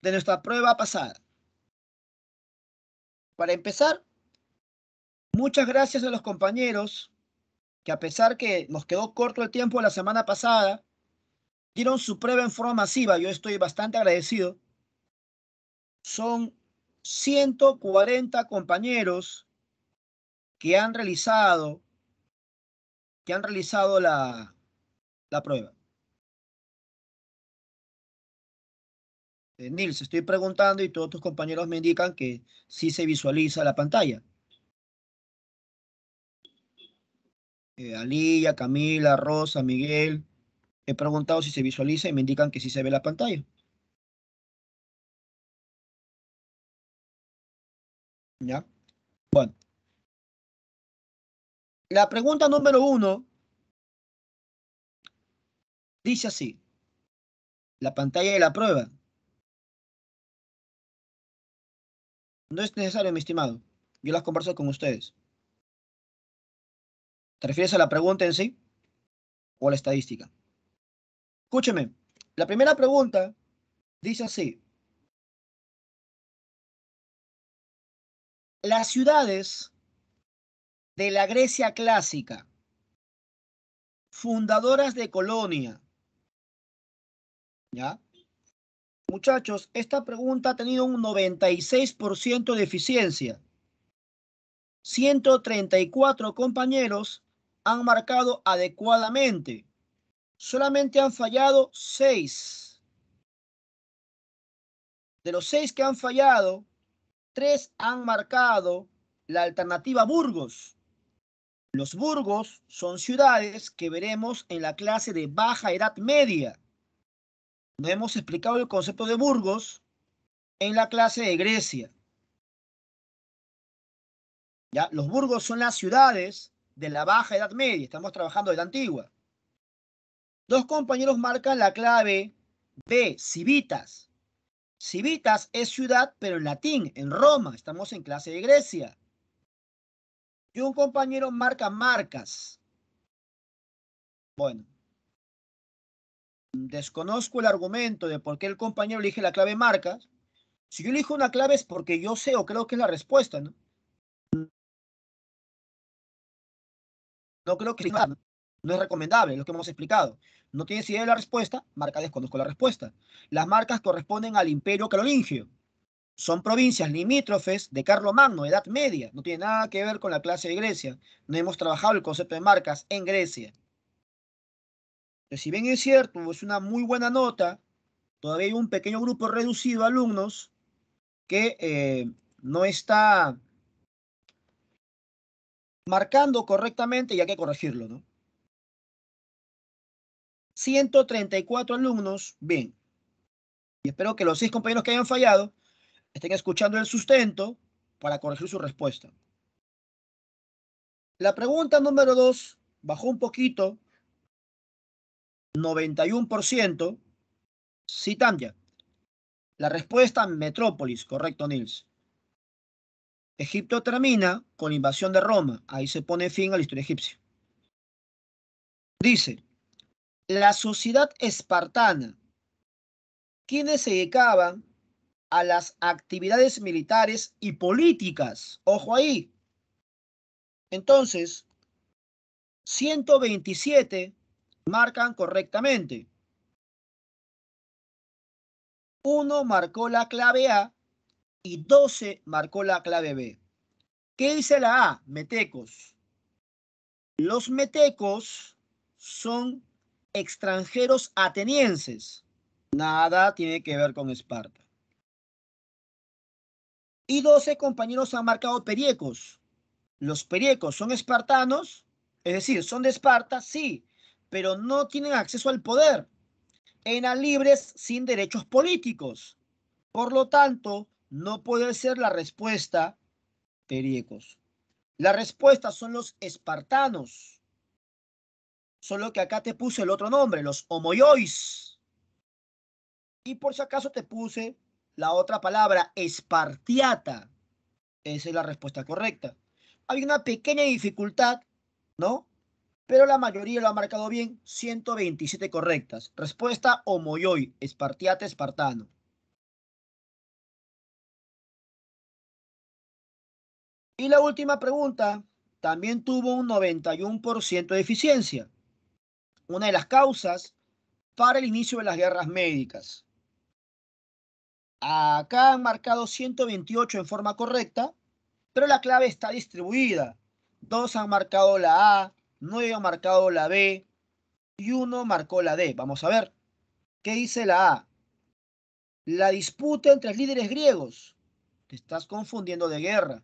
de nuestra prueba pasada. Para empezar, muchas gracias a los compañeros que a pesar que nos quedó corto el tiempo la semana pasada, dieron su prueba en forma masiva. Yo estoy bastante agradecido. Son 140 compañeros que han realizado que han realizado la, la prueba. Eh, Nils, estoy preguntando y todos tus compañeros me indican que sí se visualiza la pantalla. Eh, Alía, Camila, Rosa, Miguel. He preguntado si se visualiza y me indican que sí se ve la pantalla. ¿Ya? Bueno. La pregunta número uno Dice así, la pantalla de la prueba. No es necesario, mi estimado. Yo las converso con ustedes. ¿Te refieres a la pregunta en sí o a la estadística? Escúcheme, la primera pregunta dice así. Las ciudades de la Grecia clásica, fundadoras de colonia, ¿Ya? Muchachos, esta pregunta ha tenido un 96% de eficiencia. 134 compañeros han marcado adecuadamente. Solamente han fallado 6. De los 6 que han fallado, 3 han marcado la alternativa Burgos. Los Burgos son ciudades que veremos en la clase de baja edad media hemos explicado el concepto de Burgos en la clase de Grecia. ¿Ya? Los burgos son las ciudades de la Baja Edad Media, estamos trabajando de la Antigua. Dos compañeros marcan la clave B, Civitas. Civitas es ciudad, pero en latín, en Roma, estamos en clase de Grecia. Y un compañero marca marcas. Bueno, desconozco el argumento de por qué el compañero elige la clave marcas, si yo elijo una clave es porque yo sé o creo que es la respuesta, ¿no? No creo que ¿no? no es recomendable, lo que hemos explicado. No tienes idea de la respuesta, marca desconozco la respuesta. Las marcas corresponden al imperio carolingio. Son provincias limítrofes de Carlomagno, Edad Media. No tiene nada que ver con la clase de Grecia. No hemos trabajado el concepto de marcas en Grecia si bien es cierto, es una muy buena nota, todavía hay un pequeño grupo reducido de alumnos que eh, no está marcando correctamente y hay que corregirlo, ¿no? 134 alumnos, bien. Y espero que los seis compañeros que hayan fallado estén escuchando el sustento para corregir su respuesta. La pregunta número dos bajó un poquito 91%, citamia. La respuesta, Metrópolis, correcto, Nils. Egipto termina con la invasión de Roma. Ahí se pone fin a la historia egipcia. Dice, la sociedad espartana, quienes se dedicaban a las actividades militares y políticas. Ojo ahí. Entonces, 127 marcan correctamente. Uno marcó la clave A y 12 marcó la clave B. ¿Qué dice la A? Metecos. Los metecos son extranjeros atenienses. Nada tiene que ver con Esparta. Y 12 compañeros han marcado periecos. Los periecos son espartanos, es decir, son de Esparta, sí, pero no tienen acceso al poder. Eran libres sin derechos políticos. Por lo tanto, no puede ser la respuesta periecos. La respuesta son los espartanos. Solo que acá te puse el otro nombre, los Homoyois. Y por si acaso te puse la otra palabra, espartiata. Esa es la respuesta correcta. Hay una pequeña dificultad, ¿no? pero la mayoría lo ha marcado bien, 127 correctas. Respuesta Homoyoy, Espartiate Espartano. Y la última pregunta también tuvo un 91% de eficiencia. Una de las causas para el inicio de las guerras médicas. Acá han marcado 128 en forma correcta, pero la clave está distribuida. Dos han marcado la A, no había marcado la B y uno marcó la D. Vamos a ver. ¿Qué dice la A? La disputa entre líderes griegos. Te estás confundiendo de guerra.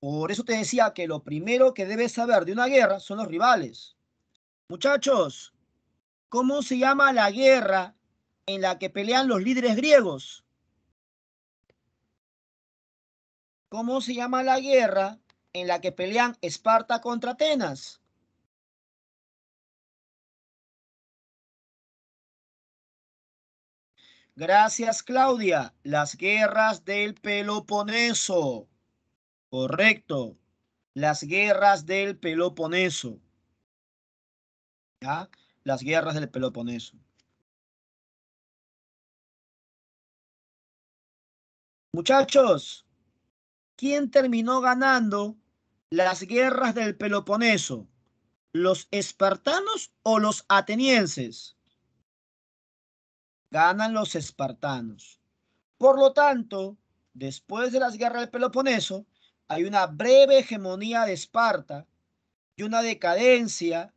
Por eso te decía que lo primero que debes saber de una guerra son los rivales. Muchachos, ¿cómo se llama la guerra en la que pelean los líderes griegos? ¿Cómo se llama la guerra en la que pelean Esparta contra Atenas? Gracias, Claudia. Las guerras del Peloponeso. Correcto. Las guerras del Peloponeso. ¿Ya? Las guerras del Peloponeso. Muchachos, ¿quién terminó ganando las guerras del Peloponeso? ¿Los espartanos o los atenienses? ganan los espartanos. Por lo tanto, después de las guerras del Peloponeso, hay una breve hegemonía de Esparta y una decadencia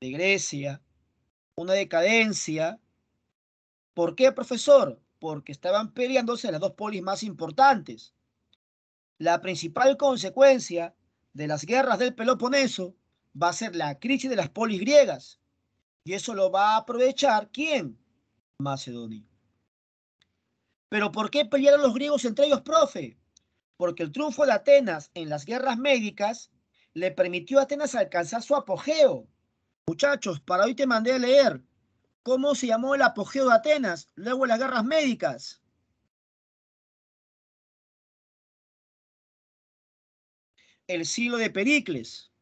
de Grecia, una decadencia. ¿Por qué, profesor? Porque estaban peleándose las dos polis más importantes. La principal consecuencia de las guerras del Peloponeso va a ser la crisis de las polis griegas. Y eso lo va a aprovechar ¿quién? Macedonia. Pero ¿por qué pelearon los griegos entre ellos, profe? Porque el triunfo de Atenas en las guerras médicas le permitió a Atenas alcanzar su apogeo. Muchachos, para hoy te mandé a leer cómo se llamó el apogeo de Atenas luego de las guerras médicas. El siglo de Pericles.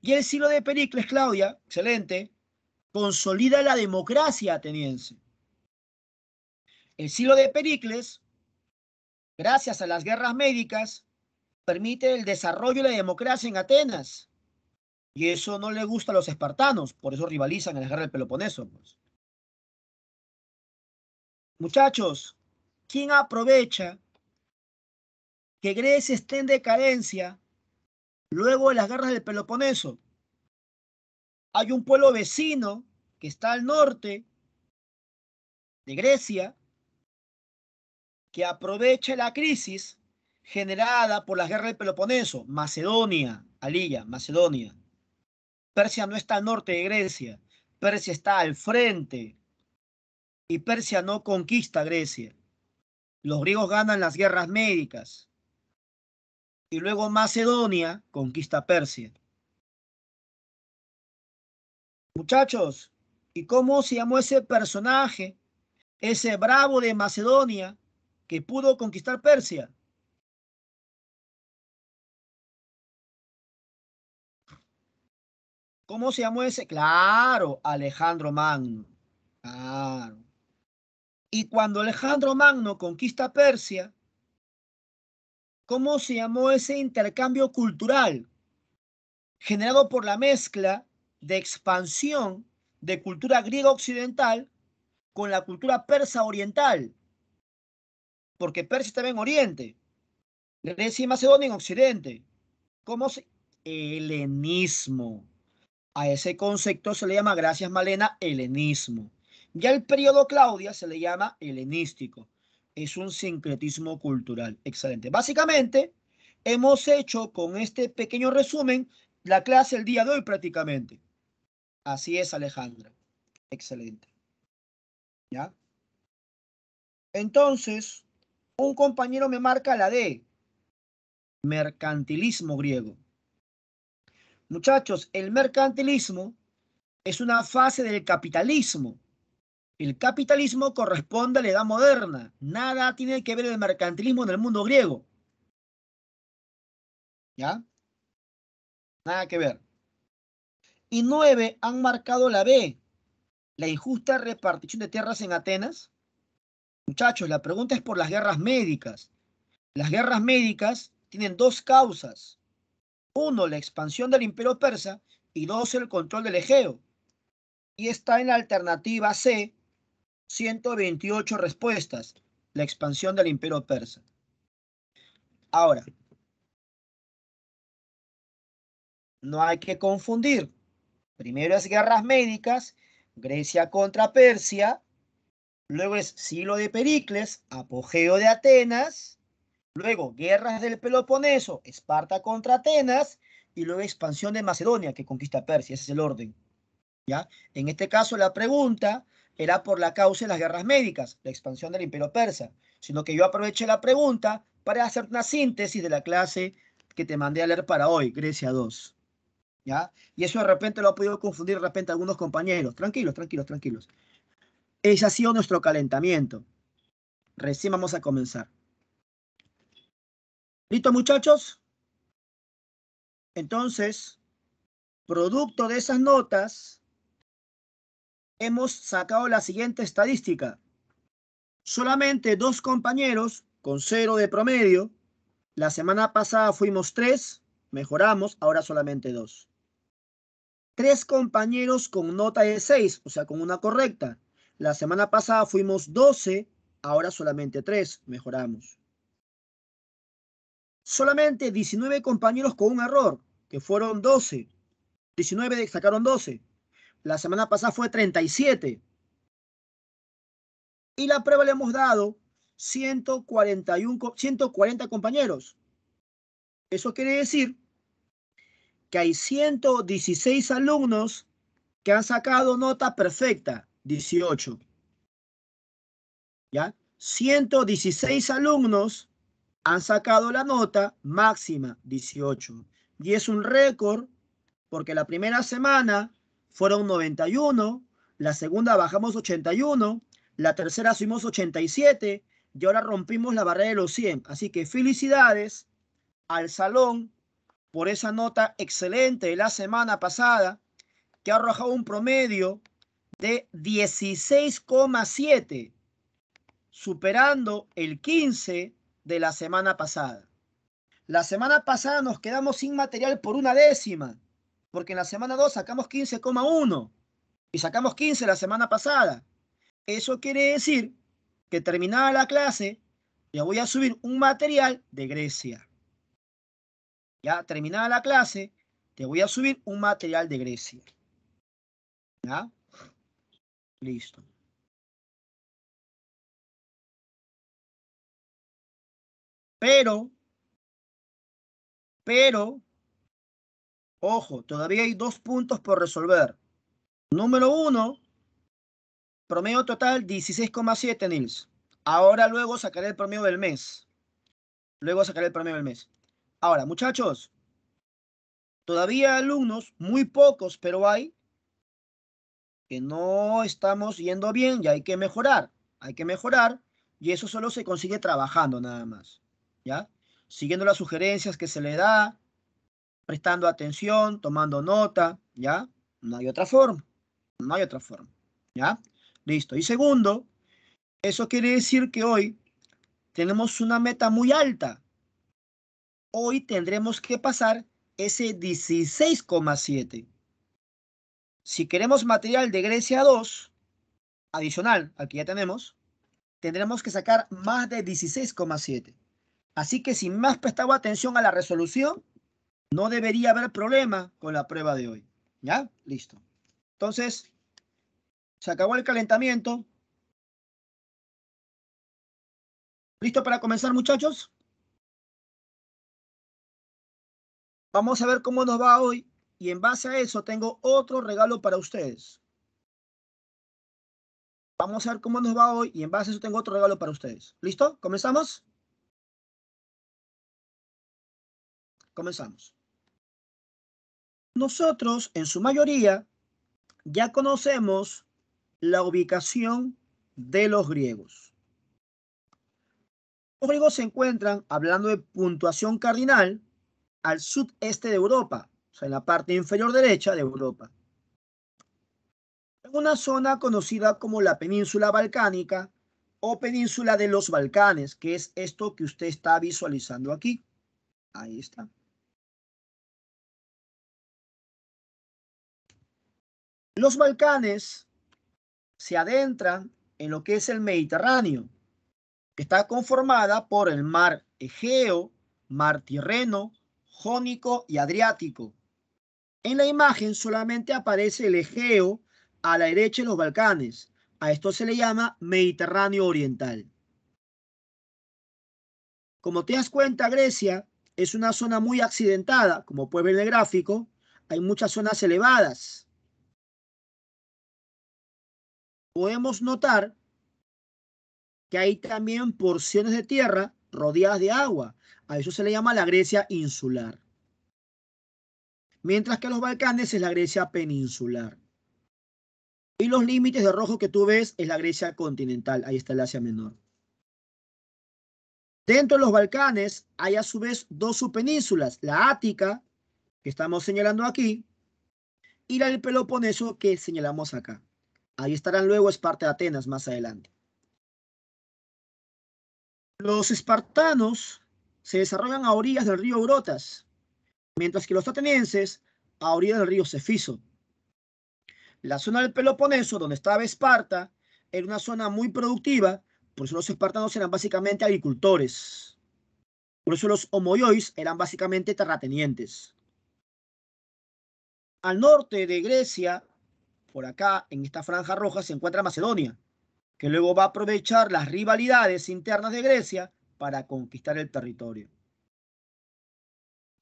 Y el siglo de Pericles, Claudia, excelente, consolida la democracia ateniense. El siglo de Pericles, gracias a las guerras médicas, permite el desarrollo de la democracia en Atenas. Y eso no le gusta a los espartanos, por eso rivalizan en las guerras del Peloponeso. Pues. Muchachos, ¿quién aprovecha que Grecia esté en decadencia luego de las guerras del Peloponeso? hay un pueblo vecino que está al norte de Grecia que aprovecha la crisis generada por las guerras del Peloponeso, Macedonia, Alilla, Macedonia. Persia no está al norte de Grecia, Persia está al frente y Persia no conquista Grecia. Los griegos ganan las guerras médicas y luego Macedonia conquista Persia. Muchachos, ¿y cómo se llamó ese personaje, ese bravo de Macedonia que pudo conquistar Persia? ¿Cómo se llamó ese? Claro, Alejandro Magno. Claro. Y cuando Alejandro Magno conquista Persia, ¿cómo se llamó ese intercambio cultural generado por la mezcla de expansión de cultura griega occidental con la cultura persa oriental, porque Persia estaba en Oriente, Grecia y Macedonia en Occidente. ¿Cómo se? Helenismo. A ese concepto se le llama, gracias Malena, helenismo. Ya el periodo Claudia se le llama helenístico. Es un sincretismo cultural. Excelente. Básicamente, hemos hecho con este pequeño resumen la clase el día de hoy prácticamente. Así es, Alejandra. Excelente. ¿Ya? Entonces, un compañero me marca la D. Mercantilismo griego. Muchachos, el mercantilismo es una fase del capitalismo. El capitalismo corresponde a la edad moderna. Nada tiene que ver el mercantilismo en el mundo griego. ¿Ya? Nada que ver y nueve han marcado la B. La injusta repartición de tierras en Atenas. Muchachos, la pregunta es por las guerras médicas. Las guerras médicas tienen dos causas. Uno, la expansión del imperio persa y dos, el control del Egeo. Y está en la alternativa C, 128 respuestas, la expansión del imperio persa. Ahora, no hay que confundir. Primero es guerras médicas, Grecia contra Persia, luego es siglo de Pericles, apogeo de Atenas, luego guerras del Peloponeso, Esparta contra Atenas, y luego expansión de Macedonia que conquista Persia, ese es el orden. ¿ya? En este caso la pregunta era por la causa de las guerras médicas, la expansión del imperio persa, sino que yo aproveché la pregunta para hacer una síntesis de la clase que te mandé a leer para hoy, Grecia 2. Y eso de repente lo ha podido confundir de repente algunos compañeros. Tranquilos, tranquilos, tranquilos. Ese ha sido nuestro calentamiento. Recién vamos a comenzar. ¿Listo, muchachos? Entonces, producto de esas notas, hemos sacado la siguiente estadística. Solamente dos compañeros con cero de promedio. La semana pasada fuimos tres, mejoramos, ahora solamente dos tres compañeros con nota de 6, o sea, con una correcta. La semana pasada fuimos 12, ahora solamente 3, mejoramos. Solamente 19 compañeros con un error, que fueron 12. 19 sacaron 12. La semana pasada fue 37. Y la prueba le hemos dado 141, 140 compañeros. Eso quiere decir hay 116 alumnos que han sacado nota perfecta, 18. ¿Ya? 116 alumnos han sacado la nota máxima, 18. Y es un récord porque la primera semana fueron 91, la segunda bajamos 81, la tercera subimos 87 y ahora rompimos la barrera de los 100. Así que felicidades al salón por esa nota excelente de la semana pasada, que ha arrojado un promedio de 16,7, superando el 15 de la semana pasada. La semana pasada nos quedamos sin material por una décima, porque en la semana 2 sacamos 15,1 y sacamos 15 la semana pasada. Eso quiere decir que terminada la clase, ya voy a subir un material de Grecia. Ya terminada la clase, te voy a subir un material de Grecia. ¿Ya? Listo. Pero, pero, ojo, todavía hay dos puntos por resolver. Número uno, promedio total 16,7 Nils. Ahora luego sacaré el promedio del mes. Luego sacaré el promedio del mes. Ahora, muchachos, todavía alumnos, muy pocos, pero hay, que no estamos yendo bien y hay que mejorar, hay que mejorar y eso solo se consigue trabajando nada más, ¿ya? Siguiendo las sugerencias que se le da, prestando atención, tomando nota, ¿ya? No hay otra forma, no hay otra forma, ¿ya? Listo. Y segundo, eso quiere decir que hoy tenemos una meta muy alta, hoy tendremos que pasar ese 16,7. Si queremos material de Grecia 2, adicional aquí ya tenemos, tendremos que sacar más de 16,7. Así que si más prestaba atención a la resolución, no debería haber problema con la prueba de hoy. ¿Ya? Listo. Entonces, se acabó el calentamiento. ¿Listo para comenzar, muchachos? Vamos a ver cómo nos va hoy y en base a eso tengo otro regalo para ustedes. Vamos a ver cómo nos va hoy y en base a eso tengo otro regalo para ustedes. ¿Listo? ¿Comenzamos? Comenzamos. Nosotros, en su mayoría, ya conocemos la ubicación de los griegos. Los griegos se encuentran, hablando de puntuación cardinal, al sudeste de Europa, o sea, en la parte inferior derecha de Europa. En una zona conocida como la península balcánica o península de los Balcanes, que es esto que usted está visualizando aquí. Ahí está. Los Balcanes se adentran en lo que es el Mediterráneo, que está conformada por el mar Egeo, mar Tirreno, Jónico y Adriático. En la imagen solamente aparece el Egeo a la derecha de los Balcanes. A esto se le llama Mediterráneo Oriental. Como te das cuenta, Grecia es una zona muy accidentada, como puedes ver en el gráfico. Hay muchas zonas elevadas. Podemos notar que hay también porciones de tierra rodeadas de agua. A eso se le llama la Grecia insular. Mientras que los Balcanes es la Grecia peninsular. Y los límites de rojo que tú ves es la Grecia continental. Ahí está el Asia Menor. Dentro de los Balcanes hay a su vez dos subpenínsulas, la Ática, que estamos señalando aquí, y la del Peloponeso, que señalamos acá. Ahí estarán luego Esparta de Atenas más adelante. Los espartanos se desarrollan a orillas del río Eurotas, mientras que los atenienses a orillas del río Cefiso. La zona del Peloponeso, donde estaba Esparta, era una zona muy productiva, por eso los espartanos eran básicamente agricultores. Por eso los homoyois eran básicamente terratenientes. Al norte de Grecia, por acá, en esta franja roja, se encuentra Macedonia que luego va a aprovechar las rivalidades internas de Grecia para conquistar el territorio.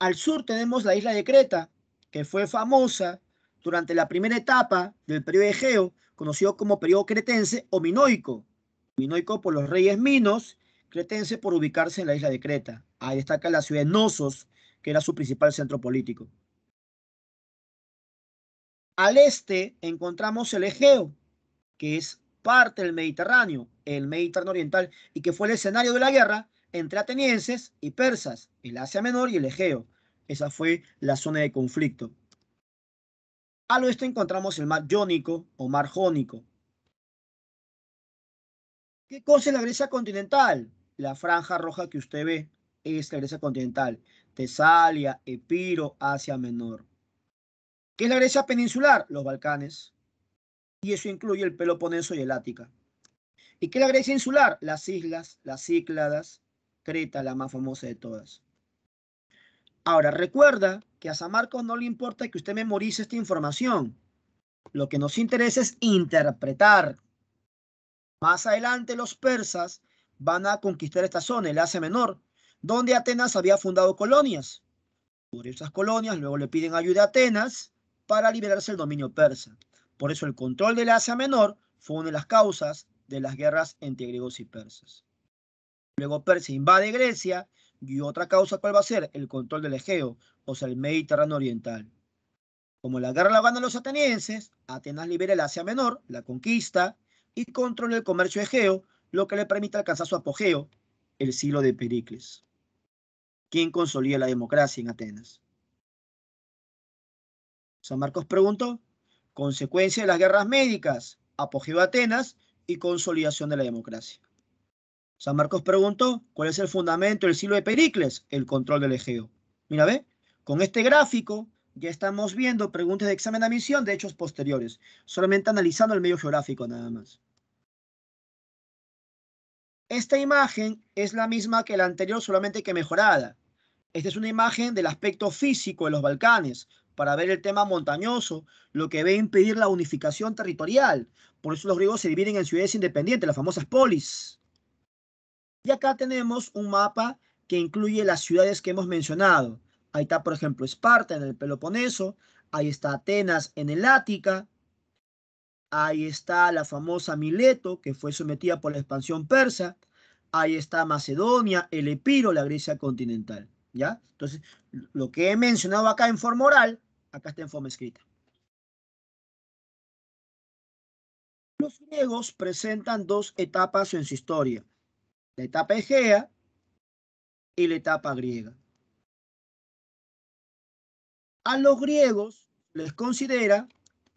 Al sur tenemos la isla de Creta, que fue famosa durante la primera etapa del periodo Egeo, conocido como periodo cretense o minoico. Minoico por los reyes minos, cretense por ubicarse en la isla de Creta. Ahí destaca la ciudad de Nosos, que era su principal centro político. Al este encontramos el Egeo, que es parte del Mediterráneo, el Mediterráneo Oriental, y que fue el escenario de la guerra entre atenienses y persas, el Asia Menor y el Egeo. Esa fue la zona de conflicto. Al oeste encontramos el mar Jónico o mar Jónico. ¿Qué cosa es la Grecia continental? La franja roja que usted ve es la Grecia continental. Tesalia, Epiro, Asia Menor. ¿Qué es la Grecia peninsular? Los Balcanes y eso incluye el Peloponeso y el Ática. ¿Y qué es la Grecia insular? Las islas, las Cícladas, Creta, la más famosa de todas. Ahora, recuerda que a San Marcos no le importa que usted memorice esta información. Lo que nos interesa es interpretar. Más adelante los persas van a conquistar esta zona, el Asia Menor, donde Atenas había fundado colonias. Por esas colonias luego le piden ayuda a Atenas para liberarse del dominio persa. Por eso el control del Asia Menor fue una de las causas de las guerras entre griegos y persas. Luego Persia invade Grecia y otra causa cuál va a ser el control del Egeo, o sea, el Mediterráneo Oriental. Como la guerra la ganan los atenienses, Atenas libera el Asia Menor, la conquista y controla el comercio egeo, lo que le permite alcanzar su apogeo, el siglo de Pericles, quien consolida la democracia en Atenas. San Marcos preguntó, consecuencia de las guerras médicas, apogeo de Atenas y consolidación de la democracia. San Marcos preguntó, ¿cuál es el fundamento del siglo de Pericles? El control del Egeo. Mira, ve, con este gráfico ya estamos viendo preguntas de examen de admisión de hechos posteriores, solamente analizando el medio geográfico nada más. Esta imagen es la misma que la anterior, solamente que mejorada. Esta es una imagen del aspecto físico de los Balcanes, para ver el tema montañoso, lo que ve impedir la unificación territorial. Por eso los griegos se dividen en ciudades independientes, las famosas polis. Y acá tenemos un mapa que incluye las ciudades que hemos mencionado. Ahí está, por ejemplo, Esparta en el Peloponeso, ahí está Atenas en el Ática, ahí está la famosa Mileto, que fue sometida por la expansión persa, ahí está Macedonia, el Epiro, la Grecia continental. ¿ya? Entonces, lo que he mencionado acá en forma oral, acá está en forma escrita. Los griegos presentan dos etapas en su historia, la etapa egea y la etapa griega. A los griegos les considera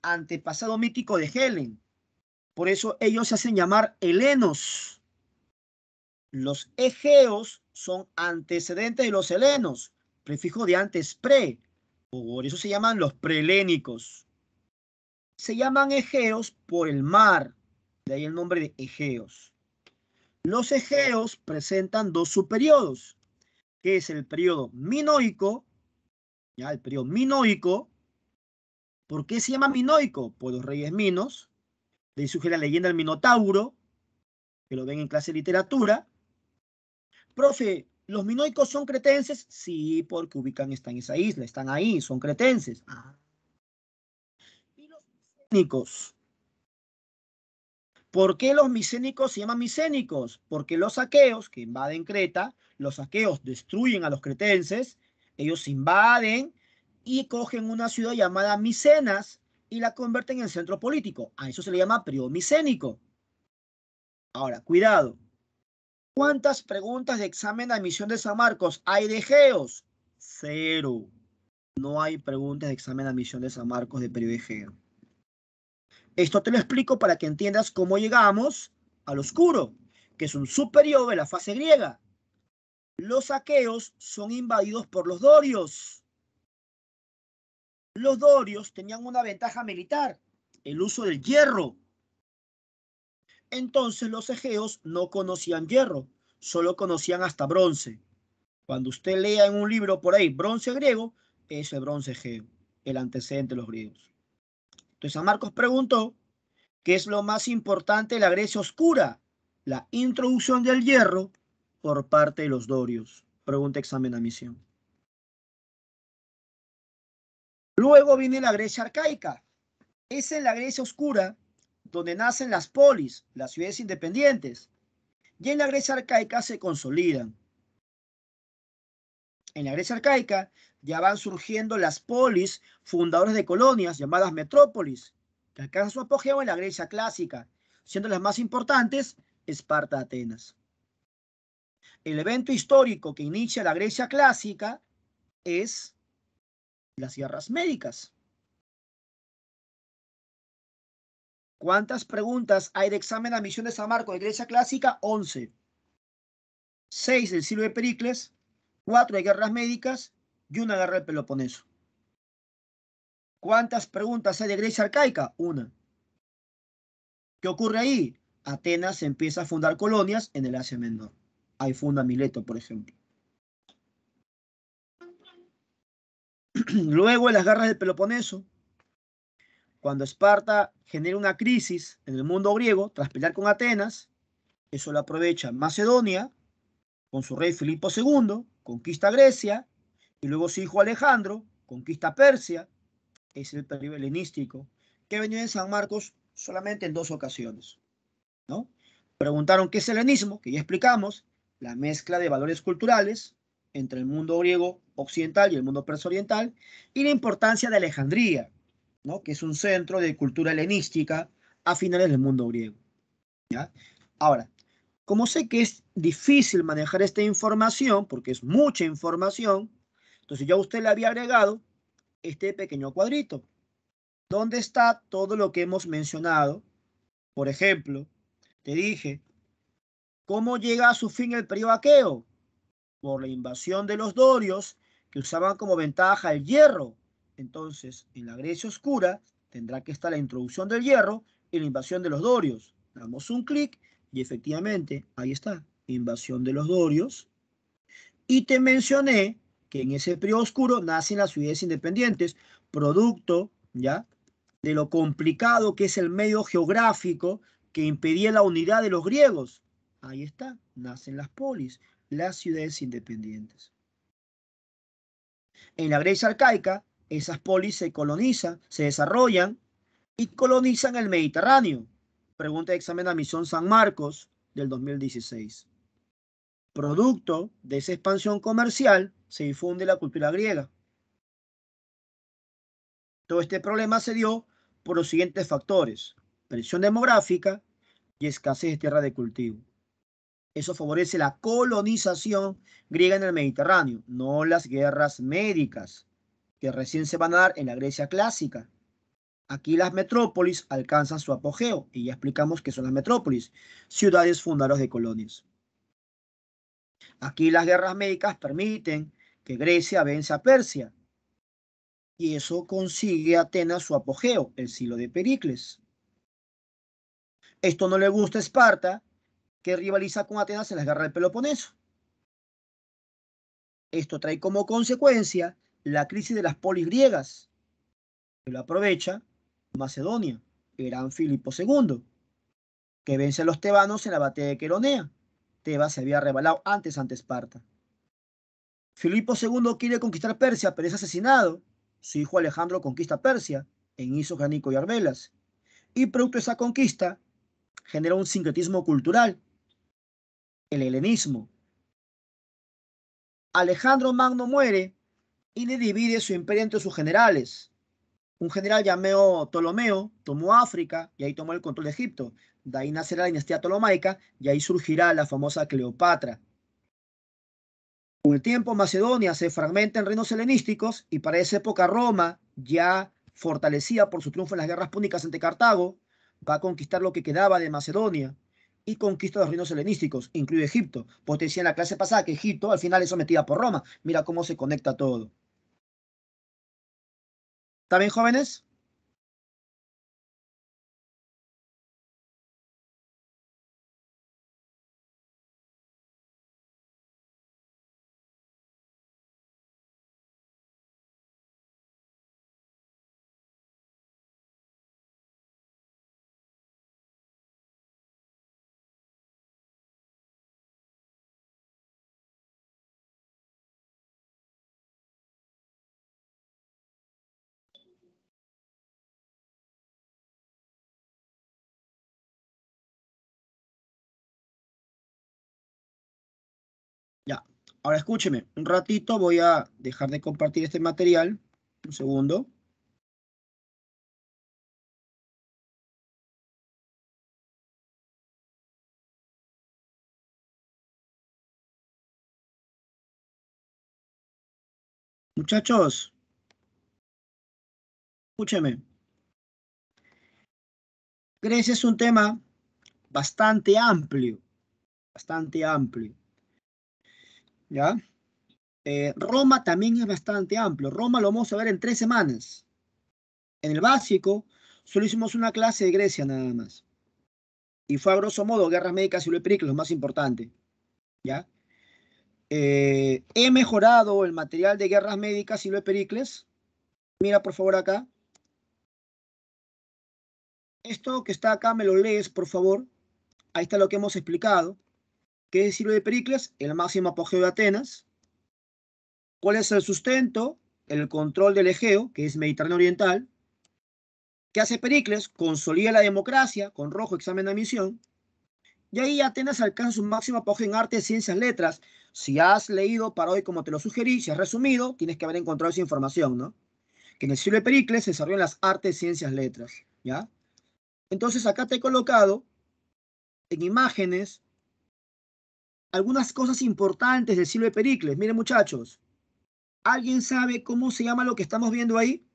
antepasado mítico de Helen. Por eso ellos se hacen llamar helenos. Los egeos son antecedentes de los helenos, prefijo de antes pre, por eso se llaman los prelénicos. Se llaman egeos por el mar, de ahí el nombre de egeos. Los egeos presentan dos subperiodos, que es el periodo minoico, ya el periodo minoico. ¿Por qué se llama minoico? Por pues los reyes minos, de ahí surge la leyenda del minotauro, que lo ven en clase de literatura, profe, ¿los minoicos son cretenses? Sí, porque ubican, están en esa isla, están ahí, son cretenses. Ah. ¿Y los micénicos? ¿Por qué los micénicos se llaman micénicos? Porque los aqueos que invaden Creta, los aqueos destruyen a los cretenses, ellos invaden y cogen una ciudad llamada Micenas y la convierten en centro político. A eso se le llama periodo micénico. Ahora, cuidado, ¿Cuántas preguntas de examen de misión de San Marcos hay de GEOS? Cero. No hay preguntas de examen a misión de San Marcos de periodo de Esto te lo explico para que entiendas cómo llegamos al oscuro, que es un superior de la fase griega. Los aqueos son invadidos por los dorios. Los dorios tenían una ventaja militar, el uso del hierro. Entonces los egeos no conocían hierro, solo conocían hasta bronce. Cuando usted lea en un libro por ahí bronce griego, es bronce egeo, el antecedente de los griegos. Entonces San Marcos preguntó, ¿qué es lo más importante de la Grecia oscura? La introducción del hierro por parte de los dorios. Pregunta examen a misión. Luego viene la Grecia arcaica. Es en la Grecia oscura donde nacen las polis, las ciudades independientes, y en la Grecia arcaica se consolidan. En la Grecia arcaica ya van surgiendo las polis fundadoras de colonias llamadas metrópolis, que alcanzan su apogeo en la Grecia clásica, siendo las más importantes Esparta, Atenas. El evento histórico que inicia la Grecia clásica es las guerras médicas. ¿Cuántas preguntas hay de examen a misiones de San Marco de Iglesia Clásica? 11. 6 del siglo de Pericles, Cuatro de guerras médicas y una guerra del Peloponeso. ¿Cuántas preguntas hay de Grecia arcaica? Una. ¿Qué ocurre ahí? Atenas empieza a fundar colonias en el Asia Menor. Ahí funda Mileto, por ejemplo. [clears throat] Luego de las guerras del Peloponeso, cuando Esparta genera una crisis en el mundo griego tras pelear con Atenas, eso lo aprovecha Macedonia con su rey Filipo II, conquista Grecia, y luego su hijo Alejandro conquista Persia, es el periodo helenístico, que venía en San Marcos solamente en dos ocasiones. ¿no? Preguntaron qué es el helenismo, que ya explicamos, la mezcla de valores culturales entre el mundo griego occidental y el mundo perso oriental, y la importancia de Alejandría, que es un centro de cultura helenística a finales del mundo griego. Ahora, como sé que es difícil manejar esta información, porque es mucha información, entonces ya a usted le había agregado este pequeño cuadrito, donde está todo lo que hemos mencionado. Por ejemplo, te dije, ¿cómo llega a su fin el periodo aqueo? Por la invasión de los dorios, que usaban como ventaja el hierro entonces, en la Grecia oscura tendrá que estar la introducción del hierro y la invasión de los dorios. Damos un clic y efectivamente, ahí está, invasión de los dorios. Y te mencioné que en ese periodo oscuro nacen las ciudades independientes, producto, ¿ya? De lo complicado que es el medio geográfico que impedía la unidad de los griegos. Ahí está, nacen las polis, las ciudades independientes. En la Grecia arcaica esas polis se colonizan, se desarrollan y colonizan el Mediterráneo. Pregunta de examen a Misión San Marcos del 2016. Producto de esa expansión comercial se difunde la cultura griega. Todo este problema se dio por los siguientes factores. Presión demográfica y escasez de tierra de cultivo. Eso favorece la colonización griega en el Mediterráneo, no las guerras médicas que recién se van a dar en la Grecia clásica. Aquí las metrópolis alcanzan su apogeo, y ya explicamos qué son las metrópolis, ciudades fundadas de colonias. Aquí las guerras médicas permiten que Grecia vence a Persia, y eso consigue a Atenas su apogeo, el siglo de Pericles. Esto no le gusta a Esparta, que rivaliza con Atenas en las guerras del Peloponeso. Esto trae como consecuencia la crisis de las polis griegas, que lo aprovecha Macedonia, gran Filipo II, que vence a los tebanos en la batalla de Queronea. Tebas se había rebalado antes ante Esparta. Filipo II quiere conquistar Persia, pero es asesinado. Su hijo Alejandro conquista Persia en Isos Janico y Arbelas. Y producto de esa conquista, genera un sincretismo cultural, el helenismo. Alejandro Magno muere y le divide su imperio entre sus generales. Un general llamado Ptolomeo tomó África y ahí tomó el control de Egipto. De ahí nacerá la dinastía ptolomaica y ahí surgirá la famosa Cleopatra. Con el tiempo, Macedonia se fragmenta en reinos helenísticos y para esa época Roma, ya fortalecida por su triunfo en las guerras púnicas ante Cartago, va a conquistar lo que quedaba de Macedonia y conquista los reinos helenísticos, incluye Egipto. Pues te decía en la clase pasada que Egipto al final es sometida por Roma. Mira cómo se conecta todo. ¿Está bien, jóvenes? Ahora escúcheme, un ratito voy a dejar de compartir este material. Un segundo. Muchachos, escúcheme. Grecia es un tema bastante amplio, bastante amplio ¿ya? Eh, Roma también es bastante amplio. Roma lo vamos a ver en tres semanas. En el básico, solo hicimos una clase de Grecia nada más. Y fue a grosso modo guerras médicas y lo más importante. ¿Ya? Eh, he mejorado el material de guerras médicas y lo de Pericles. Mira por favor acá. Esto que está acá me lo lees por favor. Ahí está lo que hemos explicado. ¿Qué es el siglo de Pericles, el máximo apogeo de Atenas. ¿Cuál es el sustento? El control del Egeo, que es Mediterráneo Oriental. ¿Qué hace Pericles? Consolida la democracia con rojo examen de misión. Y ahí Atenas alcanza su máximo apogeo en arte, ciencias, letras. Si has leído para hoy como te lo sugerí, si has resumido, tienes que haber encontrado esa información, ¿no? Que en el siglo de Pericles se desarrollan las artes, ciencias, letras, ¿ya? Entonces acá te he colocado en imágenes algunas cosas importantes del siglo de Pericles. Miren muchachos, ¿alguien sabe cómo se llama lo que estamos viendo ahí?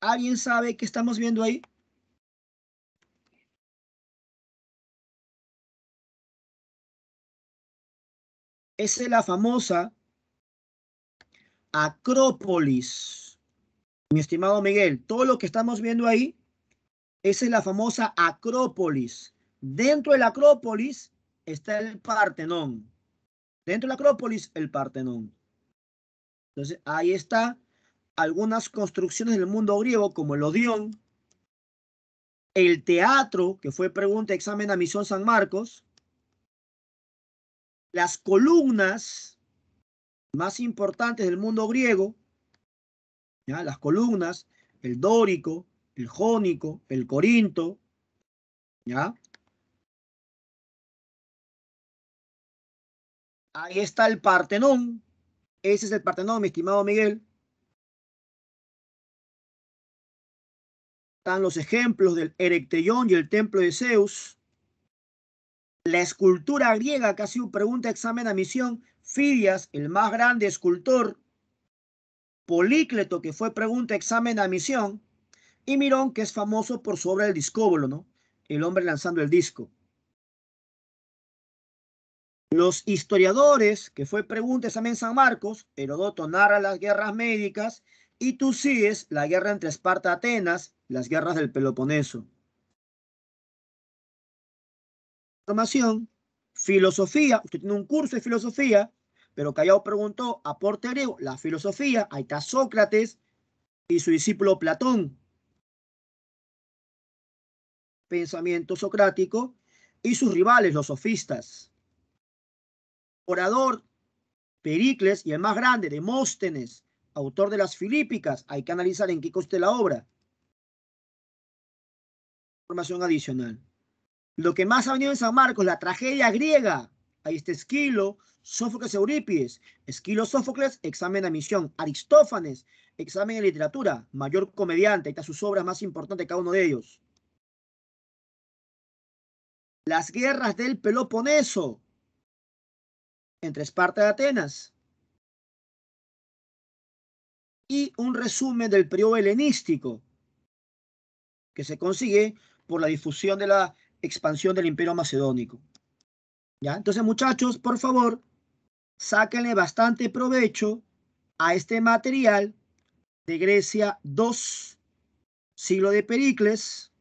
¿Alguien sabe qué estamos viendo ahí? Esa es la famosa Acrópolis. Mi estimado Miguel, todo lo que estamos viendo ahí, esa es la famosa Acrópolis. Dentro de la Acrópolis está el Partenón. Dentro de la Acrópolis, el Partenón. Entonces, ahí está algunas construcciones del mundo griego, como el Odión, el teatro, que fue pregunta examen a Misión San Marcos, las columnas más importantes del mundo griego, ¿ya? las columnas, el dórico, el jónico, el corinto, ¿ya? Ahí está el Partenón. Ese es el Partenón, mi estimado Miguel. Están los ejemplos del Erecteión y el Templo de Zeus. La escultura griega, que ha sido pregunta examen a misión. Fidias, el más grande escultor. Polícleto, que fue pregunta examen a misión. Y Mirón, que es famoso por su obra el discóbolo, ¿no? El hombre lanzando el disco. Los historiadores, que fue pregunta también San Marcos, Herodoto narra las guerras médicas y sigues la guerra entre Esparta y Atenas, las guerras del Peloponeso. Información, filosofía, usted tiene un curso de filosofía, pero Callao preguntó, a griego, la filosofía, ahí está Sócrates y su discípulo Platón. Pensamiento socrático y sus rivales, los sofistas orador, Pericles y el más grande, Demóstenes, autor de las Filípicas. Hay que analizar en qué coste la obra. Información adicional. Lo que más ha venido en San Marcos, la tragedia griega. Ahí está Esquilo, Sófocles Eurípides, Esquilo Sófocles, examen de misión, Aristófanes, examen de literatura, mayor comediante, está sus obras más importantes cada uno de ellos. Las guerras del Peloponeso, entre Esparta de Atenas. Y un resumen del periodo helenístico que se consigue por la difusión de la expansión del imperio macedónico. ¿Ya? Entonces, muchachos, por favor, sáquenle bastante provecho a este material de Grecia II, siglo de Pericles,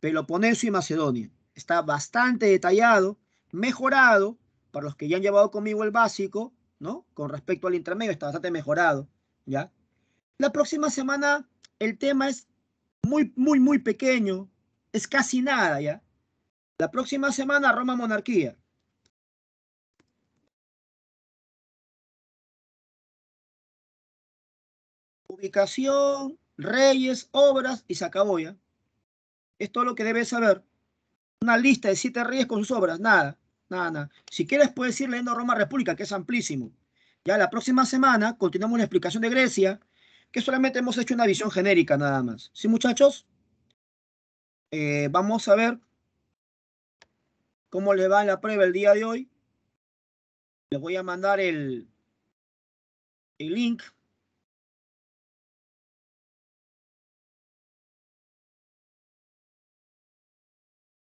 Peloponeso y Macedonia. Está bastante detallado, mejorado, para los que ya han llevado conmigo el básico, ¿no? Con respecto al intermedio, está bastante mejorado, ¿ya? La próxima semana el tema es muy, muy, muy pequeño, es casi nada, ¿ya? La próxima semana Roma Monarquía. Ubicación, reyes, obras y se acabó ya. Esto es todo lo que debes saber. Una lista de siete reyes con sus obras, nada. Si quieres puedes ir leyendo Roma República, que es amplísimo. Ya la próxima semana continuamos la explicación de Grecia, que solamente hemos hecho una visión genérica nada más. ¿Sí, muchachos? Eh, vamos a ver cómo le va en la prueba el día de hoy. Les voy a mandar el, el link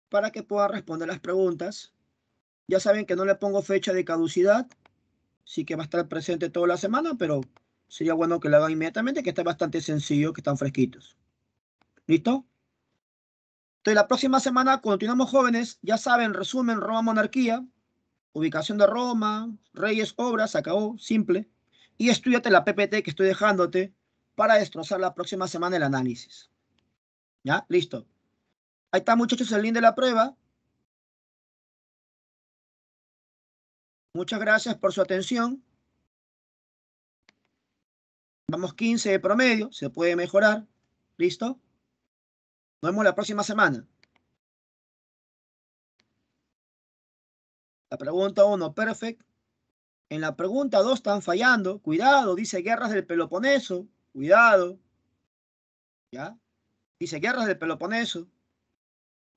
para que pueda responder las preguntas. Ya saben que no le pongo fecha de caducidad, sí que va a estar presente toda la semana, pero sería bueno que lo hagan inmediatamente, que está bastante sencillo, que están fresquitos. ¿Listo? Entonces, la próxima semana continuamos jóvenes, ya saben, resumen, Roma Monarquía, ubicación de Roma, Reyes, obras, acabó, simple. Y estudiate la PPT que estoy dejándote para destrozar la próxima semana el análisis. ¿Ya? Listo. Ahí está, muchachos, el link de la prueba. Muchas gracias por su atención. Vamos 15 de promedio, se puede mejorar. ¿Listo? Nos vemos la próxima semana. La pregunta 1, Perfect. En la pregunta 2 están fallando. Cuidado, dice guerras del Peloponeso. Cuidado. ¿Ya? Dice guerras del Peloponeso.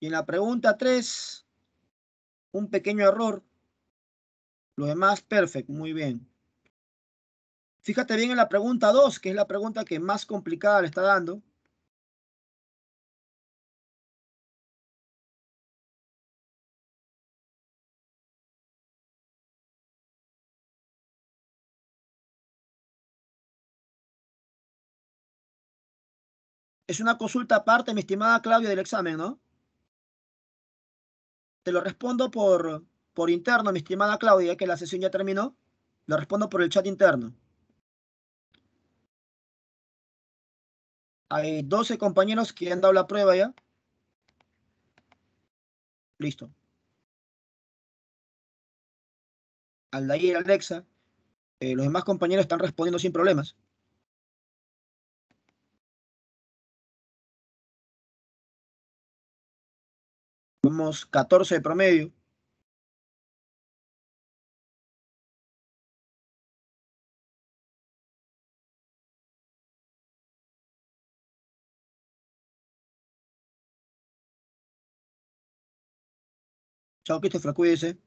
Y en la pregunta 3, un pequeño error. Lo demás, perfect, muy bien. Fíjate bien en la pregunta 2, que es la pregunta que más complicada le está dando. Es una consulta aparte, mi estimada Claudia, del examen, ¿no? Te lo respondo por, por interno, mi estimada Claudia, que la sesión ya terminó. Le respondo por el chat interno. Hay 12 compañeros que han dado la prueba ya. Listo. Aldair, Alexa. Eh, los demás compañeros están respondiendo sin problemas. Somos 14 de promedio. Ciao Pietro Fraquese.